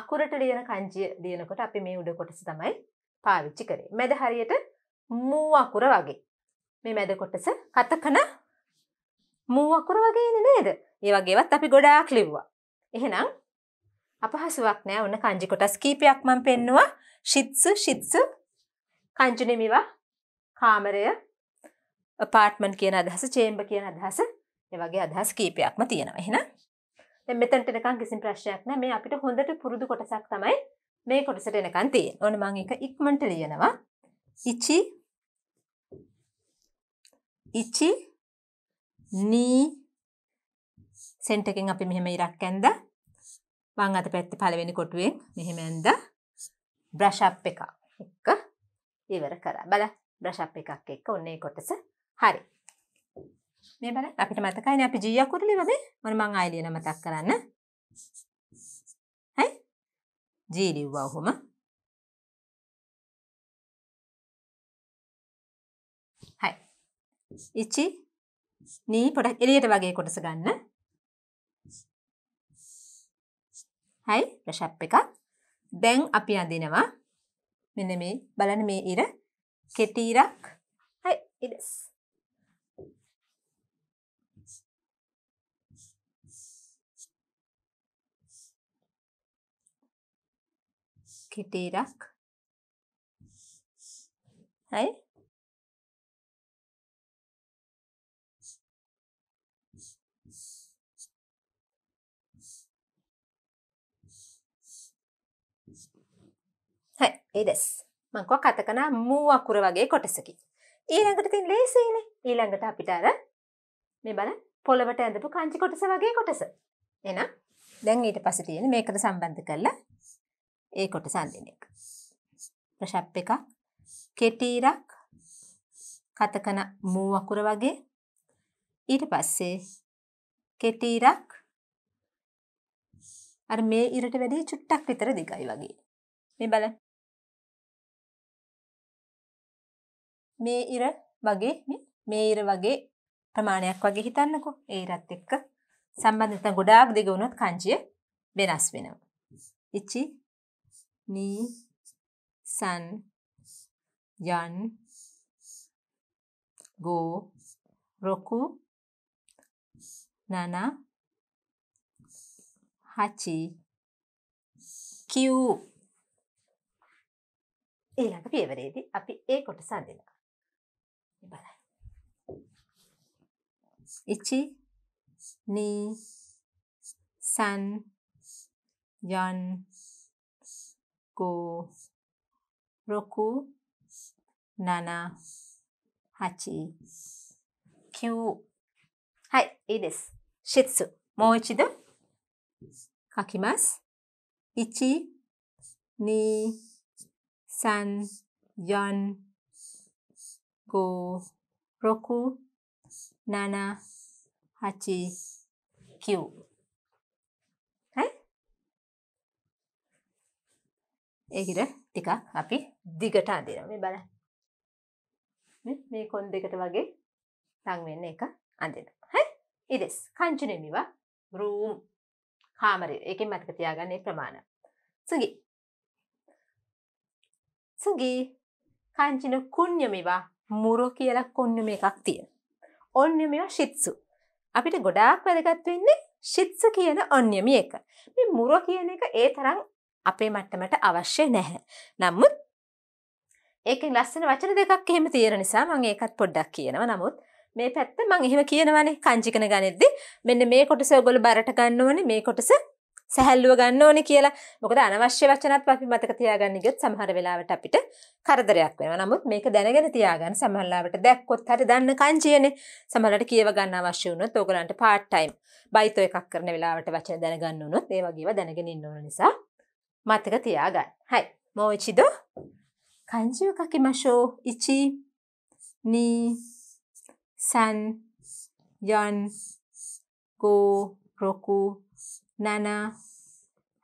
අකුරට ලියන කංජිය ලියනකොට අපි මේ උඩ කොටස තමයි පාවිච්චි කරේ මැද හරියට මූ අකුර වගේ මේ මැද කොටස කතකන මූවකුර වගේන නේද ඒ වගේවත් අපි ගොඩාක් ලිව්වා එහෙනම් අපහසුවක් නෑ ඔන්න කංජි කොටස් කීපයක් මම පෙන්නවා ශිත්සු ශිත්සු කංජුනෙමිවා කාමරය පාර්ට්මන් කියන අදහස චේම්බ කියන අදහස එවගේ අදහස් කීපයක්ම තියෙනවා එහෙනම් මෙතැට එනකං කිසි ප්‍රශ්යක් නෑ මේ අපිට හොඳට පුරුදු කොටසක් තමයි මේ කොටසට එනකන් තිය ඕන මං එක ඉක්මට ලියනවා ඉචි ඉචි නී සෙන්ටර් එකෙන් අපි මෙහෙම ඉරක් ඇඳා වම් අත පැත්තේ පළවෙනි කොටුවෙන් මෙහෙම ඇඳා බ්‍රෂ් අප් එකක් එක්ක ඉවර කරා. බලන්න බ්‍රෂ් අප් එකක් එක්ක ඔන්න ඒ කොටස හරි. මේ බලන්න අපිට මතකයිනේ අපි G අකුරු ලිව්වේ. මොන මං ආයෙ ලියන මතක් කරන්න. හයි. G ලිව්වා ඔහොම. හයි. ඉචි නී පොඩක් එළියට වගේ කොටස ගන්න. හයි ප්‍රශප් එක. දැන් අපි අඳිනවා මෙන්න මේ බලන්න මේ ඉර කෙටි ඉරක්. හයි ඉදස්. කෙටි ඉරක්. හයි ලෙඩස් මංකව කතකන මූ අකුර වගේ කොටසකි. ඊළඟට තින් ලේසේන ඊළඟට අපිට අර මේ බල පොළවට ඇඳපු කංචි කොටස වගේ කොටස. එන දැන් ඊට පස තියෙන මේකට සම්බන්ධ කරලා ඒ කොට සන්දිනක. ප්‍රශප් එකක් කෙටීරක් කතකන මූ අකුර වගේ ඊට පස්සේ කෙටීරක් අර මේ ඉරට වැඩි චුට්ටක් විතර දිගයි වගේ. මේ බලන්න මේ ඉර වගේ මේ ඉර වගේ ප්‍රමාණයක් වගේ හිතන්නකෝ. ඒ ඉරත් එක්ක සම්බන්ධ නැත්නම් ගොඩාක් දිග වුණොත් කංචිය වෙනස් වෙනවා. ඉචි නී සන් යන් ගෝ roku nana hachi kiu ඊළඟ පියවරේදී අපි ඒ කොටස අඳිනවා 1、2、3、4、5、6、7、8、9。はい、いいです。質。もう一度書きます。1、2、3、4、Go, Roku, Nana, Hachi, Q. ඈ ඒකට ටිකක් අපි දිගට අදිනවා. මේ බලන්න. මේ මේ කොන් දෙකට වගේ ලඟ වෙන්න එක අදිනවා. හරි? ඉදස් කංචනෙමිව රූම් කාමරය. ඒකෙන් මතක තියාගන්න ප්‍රමාණය. සුගි. සුගි. 漢字の訓読みは මුරෝ කියලක් ඔන්න මේ එකක් තියෙන. ඔන්න මෙවා ශිත්සු. අපිට ගොඩාක් වැදගත් වෙන්නේ ශිත්ස කියන ඔන්්‍යමිය එක. මේ මුරෝ කියන එක ඒ තරම් අපේ මට්ටමට අවශ්‍ය නැහැ. නමුත් ඒක ලස්සන වචන දෙකක් එහෙම තියෙන නිසා මම ඒකත් පොඩ්ඩක් කියනවා. නමුත් මේ පැත්ත මම එහෙම කියනවානේ කංචිකන ගනිද්දි මෙන්න මේ කොටස ඔයගොල්ලෝ බරට ගන්න ඕනේ මේ කොටස සැහැල්ලුව ගන්න ඕනේ කියලා. මොකද අනවශ්‍ය වචනත් අපි මතක තියාගන්න ගියොත් සමහර වෙලාවට අපිට කරදරයක් වෙනවා. නමුත් මේක දැනගෙන තියාගන්න සමහරලාවට දැක්කොත් හරි දන්න කංචියනේ. සමහරලාට කියව ගන්න අවශ්‍ය වුණොත් ඕගලන්ට part time බයිතෝ එකක් කරන වෙලාවට වචන දැනගන්න වුණොත් ඒ වගේව දැනගෙන ඉන්න ඕන නිසා මතක තියාගන්න. හයි. මොචිදෝ kanji wo kakimashou. 1 2 3 4 5 6 Nana,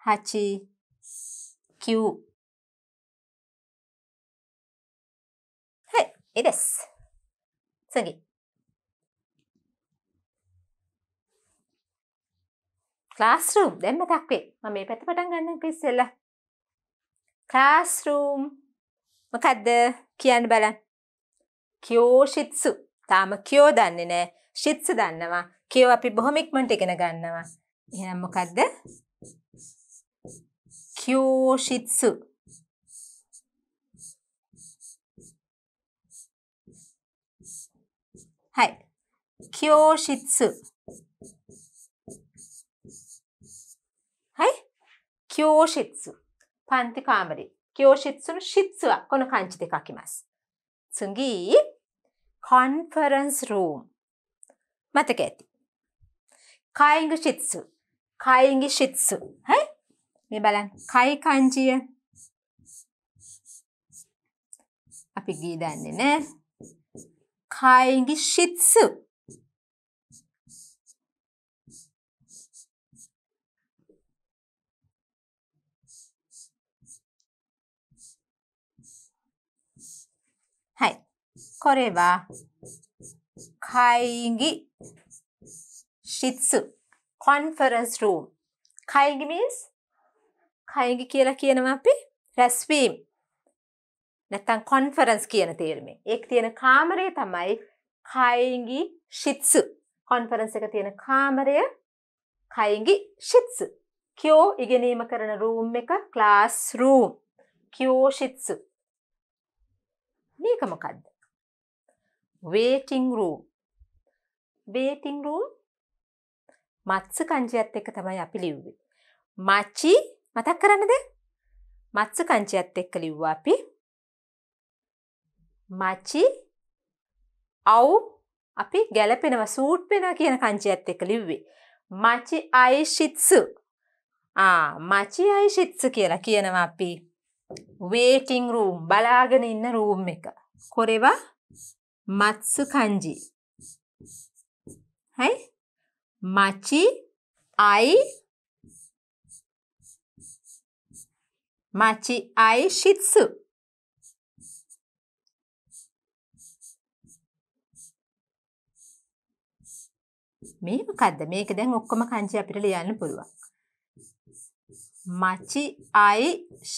Hachi, Q はい、いいです。次。classroom දැන් මතක් වේ. මම මේ පැත්ත පටන් ගන්නම් ඉස්සෙල්ලා. classroom මොකද්ද කියන්න බලන්න. kyōshitsu. තාම kyō දන්නේ නැහැ. shitsu දන්නවා. kyō අපි බොහොම ඉක්මනට ඉගෙන ගන්නවා. එහෙනම් මොකද්ද? කියෝෂිත්සු はい教室はい教室パンティカムリ教室の室はこの漢字で書きます次 conference room またけて会議室 खाएंगे शित्सु है මේ බලන්න කයි කංජිය අපි ගී දන්නේ නෑ කයිගි ශිත්සු はい。これは、会議、質。කොන්ෆරන්ස් රූම් කයිගි මීන්ස් කයිගි කියලා කියනවා අපි රැස්වීම් නැත්තම් කොන්ෆරන්ස් කියන තේරුමේ ඒක තියෙන කාමරය තමයි කයිගි ශිත්සු කොන්ෆරන්ස් එක තියෙන කාමරය කයිගි ශිත්සු කියෝ ඉගෙනීම කරන රූම් එක ක්ලාස් රූම් කියෝ ශිත්සු මේක මොකද්ද වේටිං රූම් වේටිං රූම් මත්ස කංචියත් එක්ක තමයි අපි ලිව්වේ. මච්චි මතක් කරන්නද? මත්ස කංචියත් එක්ක ලිව්වා අපි. මච්චි අව් අපි ගැලපෙනව සූට් වෙනවා කියන කංචියත් එක්ක ලිව්වේ. මචි අයිශිත්සු. ආ මචි අයිශිත්සු කියලා කියනවා අපි. වේටිං රූම් බලාගෙන ඉන්න රූම් එක. කොරෙවා මත්සු කංජි. හයි මචි අයි මචි අයි ශිත්සු මේ මොකද්ද මේක දැන් ඔක්කොම කංචි අපිට ලියන්න පුළුවන් මචි අයි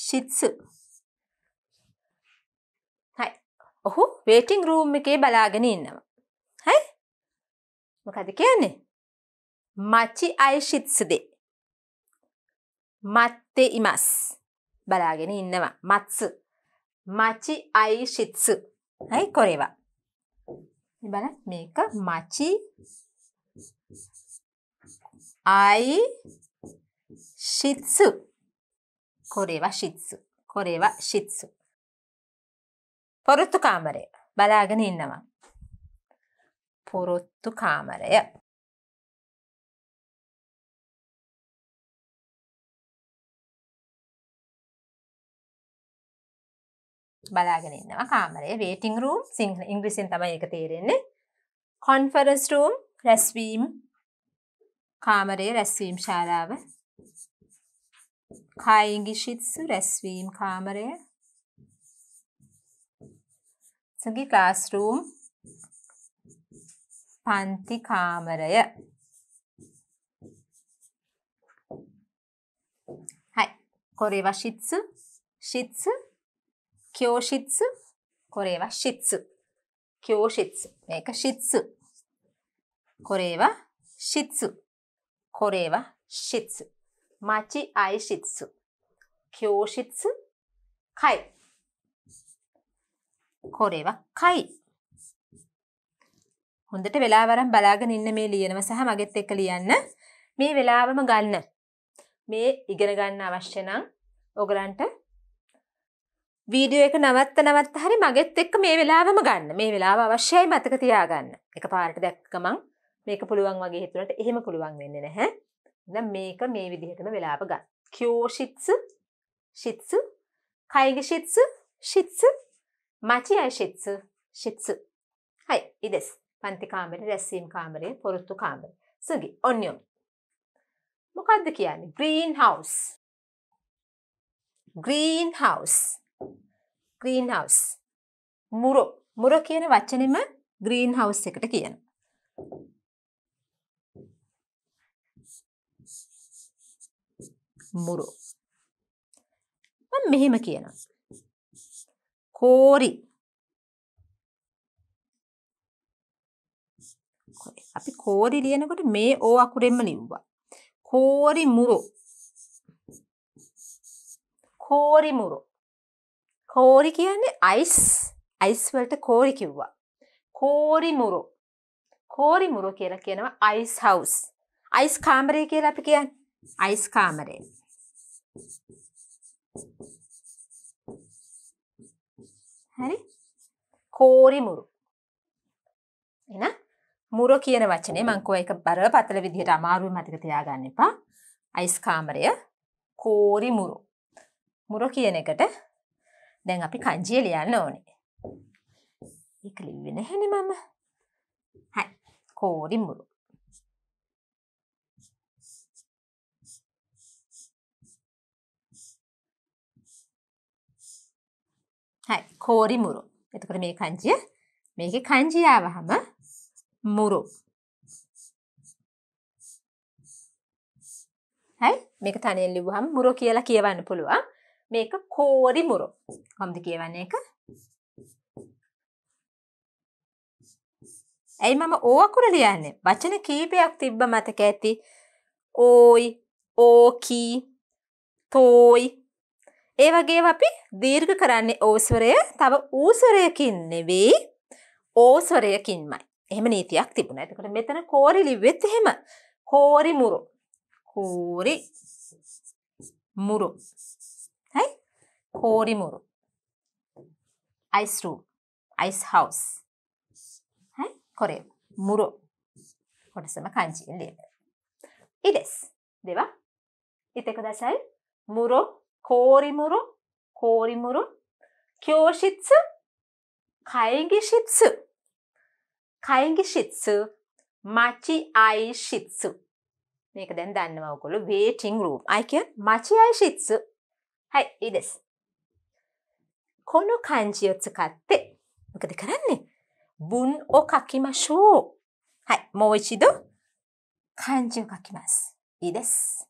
ශිත්සු හයි ඔහු වේටිං රූම් එකේ බලාගෙන ඉන්නවා හයි මොකද කියන්නේ 待ち合室で待っています。バラーゲにんなは待つ。待ち合室。はい、これは。バラ、メーカー、待ち愛室。これは室。これは室。ポルトカーマレ。バラーゲにんなは。ポロットカーマレ。බලාගෙනන්නවා කාමරේ වේටිං රූම් සිංහල ඉංග්‍රිසින් තමයි එක තේරෙන්නේ කොන්ෆරස් රූම් රැස්වීම් කාමරයේ රැස්වීම් ශාලාව කායිගිශිත්සු රැස්වීම් කාමරය සගි ක්ලාස්රූම් පන්ති කාමරය හයි කොරේ වශිත්සු ශිත්සු කියෝෂිත්සු කොරේවා ශිත්සු කියෝෂිත්සු මේක ශිත්සු කොරේවා ශිත්සු කොරේවා ශිත්සු මචි අයි ශිත්සු කියෝෂිත්සු කයි කොරේවා කයි හොඳට වෙලාවරම් බලාගෙන ඉන්න මේ ලියනව සහ මගෙත් එක්ක ලියන්න මේ වෙලාවම ගන්න මේ ඉගෙන ගන්න අවශ්‍ය නම් ඔගලන්ට වීඩියෝ එක නවත්ත නවත්ත හරි මගෙත් එක්ක මේ වෙලාවම ගන්න මේ වෙලාව අවශ්‍යයි මතක තියාගන්න එක පාරට දැක්කමං මේක පුළුවන් වගේ හිතුනට එහෙම පුළුවන් වෙන්න නැහැ දැන් මේක මේ විදිහටම වෙලාව ගන්න කියෝෂිත්සු ශිත්සු කයිග ශිත්සු ශිත්සු මචියයි ශිත්සු ශිත්සු හයි ඉදෙස් පන්ති කාමරේ රැස්වීම් කාමරේ පොරොත්තු කාමරේ සුගි ඔන්යොම් මොකද්ද කියන්නේ green house green house green house මුරෝ මුරෝ කියන වචනෙම ග්‍රීන් හවස් එකට කියන. මුරෝ මම මෙහෙම කියනවා. කෝරි අපි කෝරි ලියනකොට මේ ඕ අකුරෙන්ම ලිව්වා. කෝරි මුරෝ කෝරි මුරෝ කෝරි කියන්නේ අයිස් අයිස්වලට කෝරි කිව්වා. කෝරිමුරු කෝරිමුරු කියලා කියනවා අයිස් හවුස්. අයිස් කාමරය කියලා අපි කියන්නේ. අයිස් කාමරය. හරි? කෝරිමුරු. එහෙනම් මුර කියන වචනේ මං කෝ එක බරපතල විදිහට අමාරුයි මතක තියාගන්න එපා. අයිස් කාමරය කෝරිමුරු. මුර කියන එකට දැන් අපි කංජිය ලියන්න ඕනේ. ඒක ලිව්වේ නැහැනේ මම. හරි. කෝරි මුරු. හයි කෝරි මුරු එතකට මේ කංචිය මේක කංචියාව හම මුරු හැයි මේක තනයෙන් ලිව්හම් මුරු කියලා කියවන්න පුළුවන් මේක කෝරි මුරු. කොහොමද කියවන්නේ ඒක? ඇයි මම ඕ අකුර ලියන්නේ? වචන කීපයක් තිබ්බ මතක ඇති. ඕයි, ඕකි, තෝයි. ඒ වගේව අපි දීර්ඝ කරන්නේ ඕස්වරය තව ඌස්වරයකින් නෙවෙයි ඕස්වරයකින්මයි. එහෙම නීතියක් තිබුණා. එතකොට මෙතන කෝරි ලිව්වෙත් එහෙම. කෝරි මුරු. කෝරි මුරු. కోరిమూరు ఐస్ రూమ్ ఐస్ హౌస్ ಕೊರೆಯು ಮುರು ಕೊಡಸಮ ಕಾಂಜಿಯಲ್ಲಿ ಇದೆ ಇದೆಸ್ ದೇವಾ ಇತ್ತೆ ಕುದಾಸಾಯ್ ಮುರು ಕೋರಿಮುರು ಕೋರಿಮುರು ಕ್ಯೋಶಿತ್ಸು ಕೈಂಗಿಶಿತ್ಸು ಕೈಂಗಿಶಿತ್ಸು ಮಚಿ ಐಶಿತ್ಸು මේක දැන් දන්නවා ඔයගොල්ලෝ waiting room. I can machi ai shitsu. හයි ඉදස්. この漢字を使って、これからね、文を書きましょう。はい、もう一度、漢字を書きます。いいです。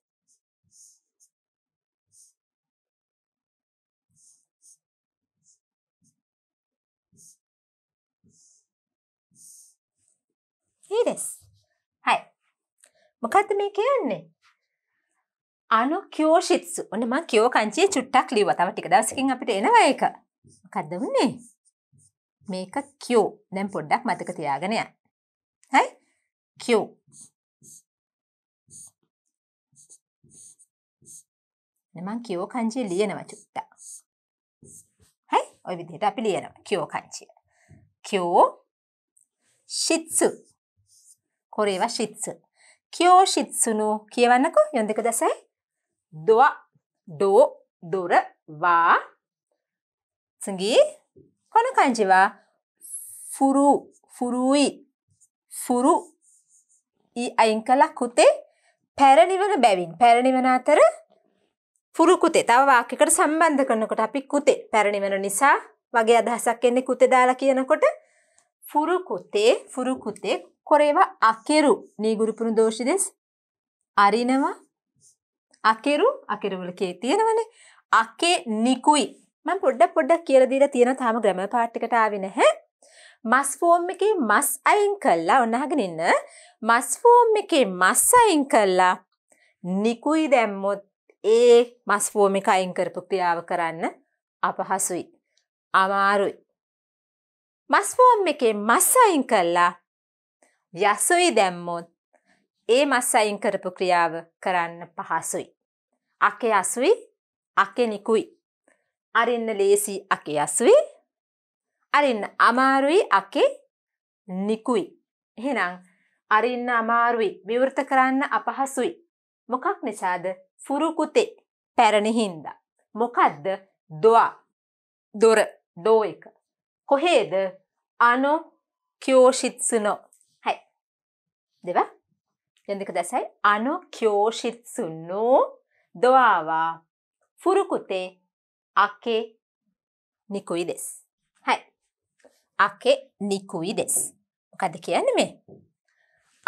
いいです。はい。向かってみけよね。あの教室、おねま、今日漢字、ちょっとたくりはまってください。මොකද්ද උන්නේ? මේක Q. දැන් පොඩ්ඩක් මතක තියාගෙන යන්න. හරි? Q. මම Q කංචිය ලියනවා චුට්ටක්. හරි? ওই විදිහට අපි ලියනවා Q කංචිය. Q shitsu. කොරේවා shitsu. Q shitsu no කියවන්නකෝ. යොන් දෙක දැසයි. දොව, ඩෝ, දොර, වා, 次、この漢字は、古、古い、古い අයිංකලක් කුතේ පැරණිවන බැවින් පැරණිවන අතර පුරු කුතේ තව වාක්‍යකට සම්බන්ධ කරනකොට අපි කුතේ පැරණිවන නිසා වගේ අදහසක් එන්නේ කුතේ දාලා කියනකොට පුරු කුතේ පුරු කුතේ කොරේව අකෙරු නීගුරු පුරු දෝෂිදෙස් අරිනවා අකෙරු අකෙරු වල කේ තියෙනවනේ අකේ නිකුයි මම පොඩ්ඩක් පොඩ්ඩක් කියලා දීලා තියෙන තාම ග්‍රැමර් පාට් එකට ආවේ නැහැ. මස් ෆෝම් එකේ මස් අයින් කළා ඔන්න අහගෙන ඉන්න. මස් ෆෝම් එකේ මස් අයින් කළා නිකුයි දැම්මොත් ඒ මස් ෆෝම් එක අයින් කරපු ක්‍රියාව කරන්න අපහසුයි. අමාරුයි. මස් ෆෝම් එකේ මස් අයින් කළා යසුයි දැම්මොත් ඒ මස් අයින් කරපු ක්‍රියාව කරන්න පහසුයි. අකේ අසුයි අකේ නිකුයි අරන්න ලේසි අකේ යස්වේ අරන්න අමාරුයි අකේ නිකුයි. එහෙනම් අරින්න අමාරුයි විවෘත කරන්න අපහසුයි. මොකක් නිසාද ෆුරුකුතේ පැරණිහින්ද. මොකක්ද දොවා දොර දෝ එක. කොහේද අනු කියෝෂිත්සුනෝ හැයි. දෙව යදික දැසයි අනු කියෝෂිත්සුන්නෝ දොවාවා ෆුරුකුතේ あけにくいです。はい。あけにくいです。මොකද කියන්නේ මේ?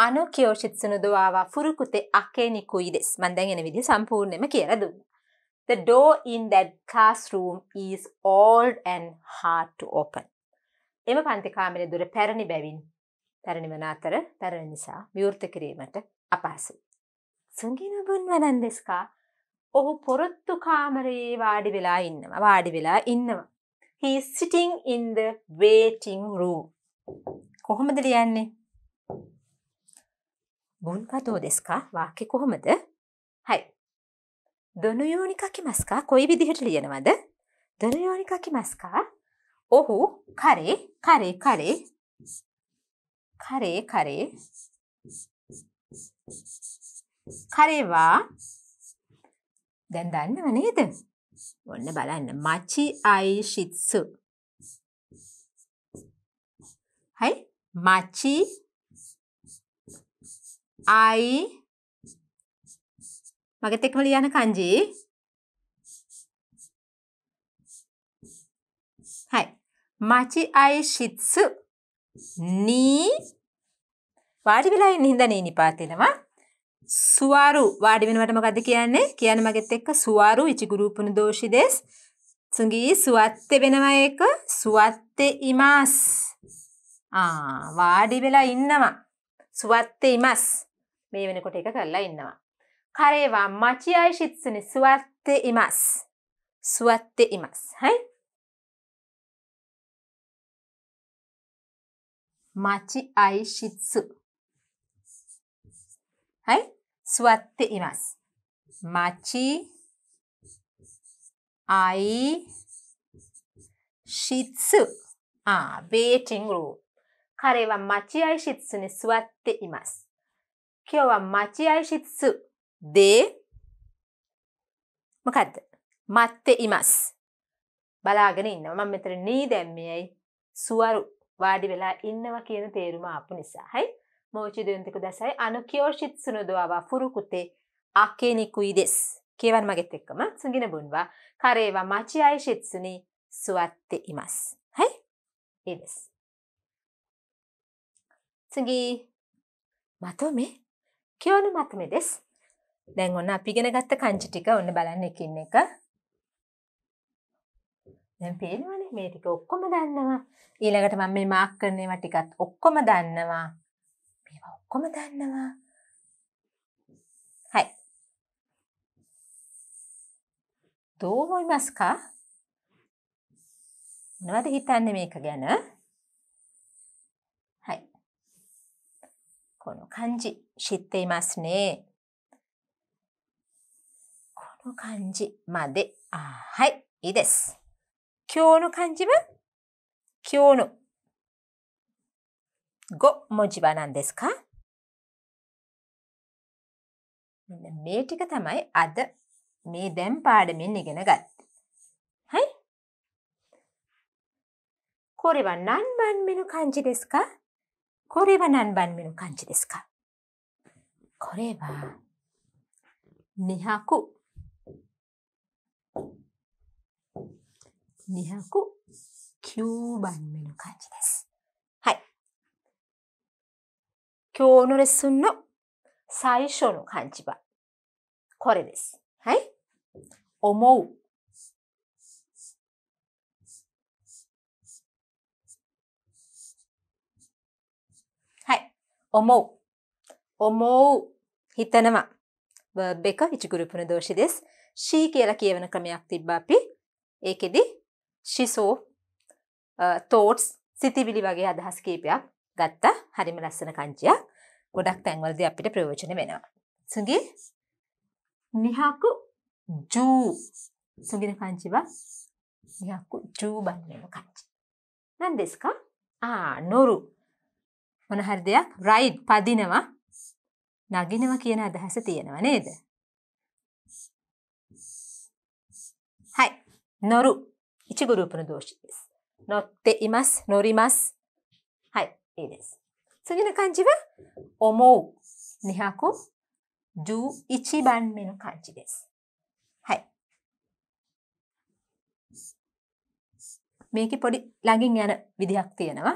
අනු කියෝෂිත්සුන දුවාව ෆුරුකුතෙ අකේ නිකුයි දෙස් මන් දැන් එන විදිහ සම්පූර්ණයෙන්ම කියලා දුන්නා. The door in that classroom is old and hard to open. එම පන්ති කාමරේ දොර පැරණි බැවින් පැරණි වන අතර පැරණි නිසා විවෘත කිරීමට අපහසුයි. සුංගින බුන් වනන් දෙස්කා ඔහු පොරොත්තු කාමරයේ වාඩි වෙලා ඉන්නවා වාඩි වෙලා ඉන්නවා. He is sitting in the waiting room. කොහොමද ලියන්නේ? බුන්පතෝ දෙස්කා වාක්‍ය කොහොමද? හයි. දොනයෝනිකා කිමස්කා කොයි විදිහට ලියනවද? දොනයෝනිකා කිමස්කා ඔහු කරේ කරේ කරේ කරේ කරේ කරේවා දැන් දන්නව නේද? ඔන්න බලන්න මචි අයි ශිත්සු. හයි මචි අයි මගත් එක්කම ලියන kanji. හයි මචි අයි ශිත්සු නී වාඩි වෙලා ඉන්න හින්දා නේ නිපාතේනවා සුවාරු වාඩි වෙනවට මොකද්ද කියන්නේ? කියන්නේ මගෙත් එක්ක සුවාරු ඉචිගුරුපුන දෝෂි දෙස්. සුගී සුවත්තේ වෙනවා ඒක. සුවත්තේ ඉමාස්. ආ වාඩි වෙලා ඉන්නවා. සුවත්තේ ඉමස්. මේ වෙනකොට එක කරලා ඉන්නවා. කරේවා මචියයි ශිත්සුනි සුවත්තේ ඉමස්. සුවත්තේ ඉමස්. හයි? 마치 아이시츠. 하이? 座っています。待ち、愛、室。あ、ベーチングルーム。彼は待合室に座っています。今日は待合室で、向かって、待っています。බලාගෙන ඉන්නවා. මම මෙතන නීදැම්මියයි සුවරු වාඩි වෙලා ඉන්නවා කියන තේරුම ආපු නිසා. හරි? もう一度読んでください。あの教室のドアは古くて開けにくいです。形は曲げていくま。次の文は、彼は待合室に座っています。はい。いいです。次、まとめ。今日のまとめです。දැන් ඔන්න අපි ඉගෙන ගත්ත කංචි ටික ඔන්න බලන්න එකින් එක. දැන් පේනවනේ මේ ටික ඔක්කොම දන්නවා. ඊළඟට මම මේ මාක් කරන ඒවා ටිකත් ඔක්කොම දන්නවා. この旦那は、はい。どう思いますかなわでったんねいかげなはい。この漢字、知っていますね。この漢字まで、あはい、いいです。今日の漢字は、今日の5文字は何ですか මේ ටික තමයි අද මේ දැම් පාඩමෙන් ඉගෙන ගත්ත. හයි? ක ො ර ව නන්බන් මෙනු කංචි දෙස් かこれは何番目の漢字ですかこれは200。209番目の漢字です。はい。今日のレッスンの最初の漢字はこれです。はい。思う。はい。思う。思う。හිතනවා. verb එක විචිකුරුපන දෝෂි දෙස්. she කියලා කියවන ක්‍රමයක් තිබ්බා අපි. ඒකෙදි she saw uh, thoughts සිතිවිලි වගේ අදහස් කීපයක් ගත්තා. හරිම ලස්සන කංචියක්. ගොඩක් තැන්වලදී අපිට ප්‍රයෝජන වෙනවා. සුගී 210。次の漢字は210番目の漢字。何ですかああ、乗る。この春で ద ライド、パディ ద は、なぎ న గ き న な කියන අදහස තියෙනව න 1グループの動詞です。乗っています。乗ります。はい。いいです。次の漢字は、思う。2百。0 do 一番目の漢字です。はい。මේකේ පොඩි ළඟින් යන විදිහක් තියෙනවා.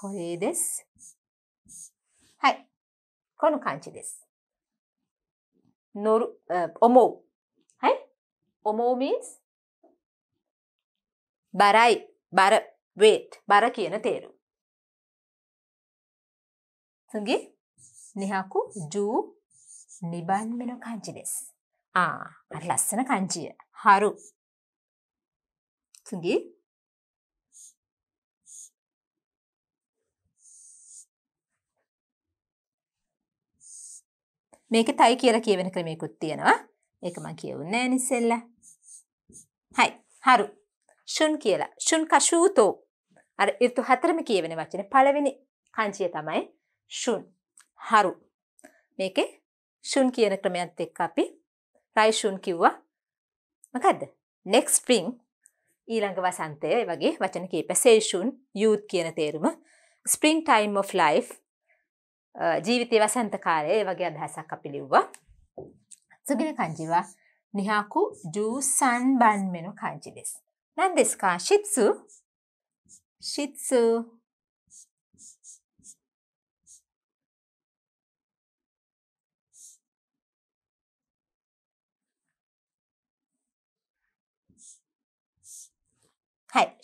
කොරේ です。はい。この漢字です。乗る、思う。はい。思う means バライ、バラ、weight、バラキエのテール。次、නිහකු ජූ නිබන්මෙන කංචි දෙස්. ආ අර ලස්සන කංචිය. හරු. 次。මේක තයි කියලා කියවෙන ක්‍රමයකුත් තියෙනවා. ඒක මම කියවුන්නේ නැහැ නිසෙල්ල. හයි. හරු. ෂුන් කියලා. ෂුන් කෂූතෝ. අර ඍතු හතරම කියවෙන වචනේ පළවෙනි කංචිය තමයි ෂුන් හරු මේකේ ෂුන් කියන ක්‍රමයත් එක්ක අපි රයිෂුන් කිව්වා මොකද්ද next spring ඊළඟ වසන්තය ඒ වගේ වචන කීප සේෂුන් youth කියන තේරුම spring time of life ජීවිතයේ වසන්ත කාලය ඒ වගේ අදහසක් අපි ලිව්වා සුගින කංජිවා නිහාකු ජූසන් බන් මෙනු කංජි දෙස් 何ですかシツシツはい。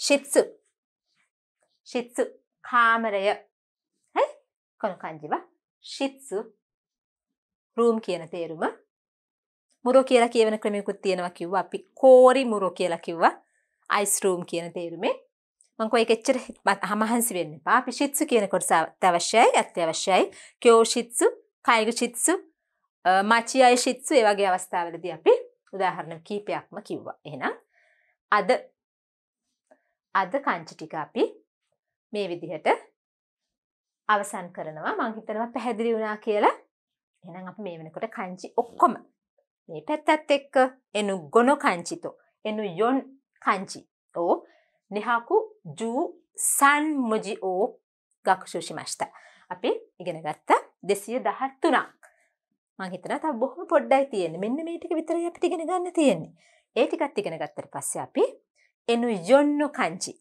質。質。කාමරය. はい。この漢字は、質。රූම් කියන තේරුම. මුරෝ කියලා කියවන ක්‍රමයකුත් තියෙනවා කිව්වා. අපි කෝරි මුරෝ කියලා කිව්වා. අයිස් රූම් කියන තේරුමේ. මං කොයි එච්චර හමහන්සි වෙන්න එපා. අපි ෂිත්සු කියන කොටස අවශ්‍යයි, අත්‍යවශ්‍යයි. කියෝ ෂිත්සු, කයිග ෂිත්සු, මචියයි ෂිත්සු ඒ වගේ අවස්ථාවලදී අපි උදාහරණ කීපයක්ම කිව්වා. එහෙනම් අද අද කංචි ටික අපි මේ විදිහට අවසන් කරනවා මං හිතනවා පැහැදිලි වුණා කියලා. එහෙනම් අපි මේ වෙනකොට කංචි ඔක්කොම මේ පැත්තත් එක්ක එනු ගොනො කංචිතෝ එනු යොන් කංචි ඕ නිහාකු ජූ සන් මොජි ඕ ගක්ෂුෂිමෂ්ට අපි ඉගෙන ගත්ත දෙසිය දහත්තුනක් මං හිතන තව බොහොම පොඩ්ඩයි තියෙන්නේ මෙන්න මේ ටික විතරයි අපිට ඉගෙන ගන්න තියෙන්නේ ඒ ටිකත් ඉගෙන ගත්තට පස්සේ අපි එනු යොන්නු කංචි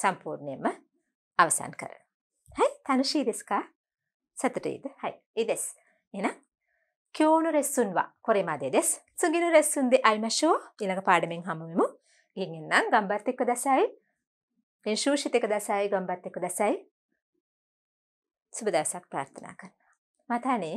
සම්පූර්ණයම අවසන් කරන. හැයි තනුශී දෙස්කා සතුටේද හයි ඉදෙස් එන කියෝනු රෙස්සුන්වා කොරේමදේ දෙස් සුගිනු රෙස්සුන්දේ අයිමශෝ ඉළඟ පාඩමෙන් හමුවමු ඉගෙන්න්නම් ගම්බත් එක්ක දසයි ශූෂිතක දසයි ගම්බත් එක්ක දසයි සුබදසක් ප්‍රාර්ථනා කරන්න. මතනේ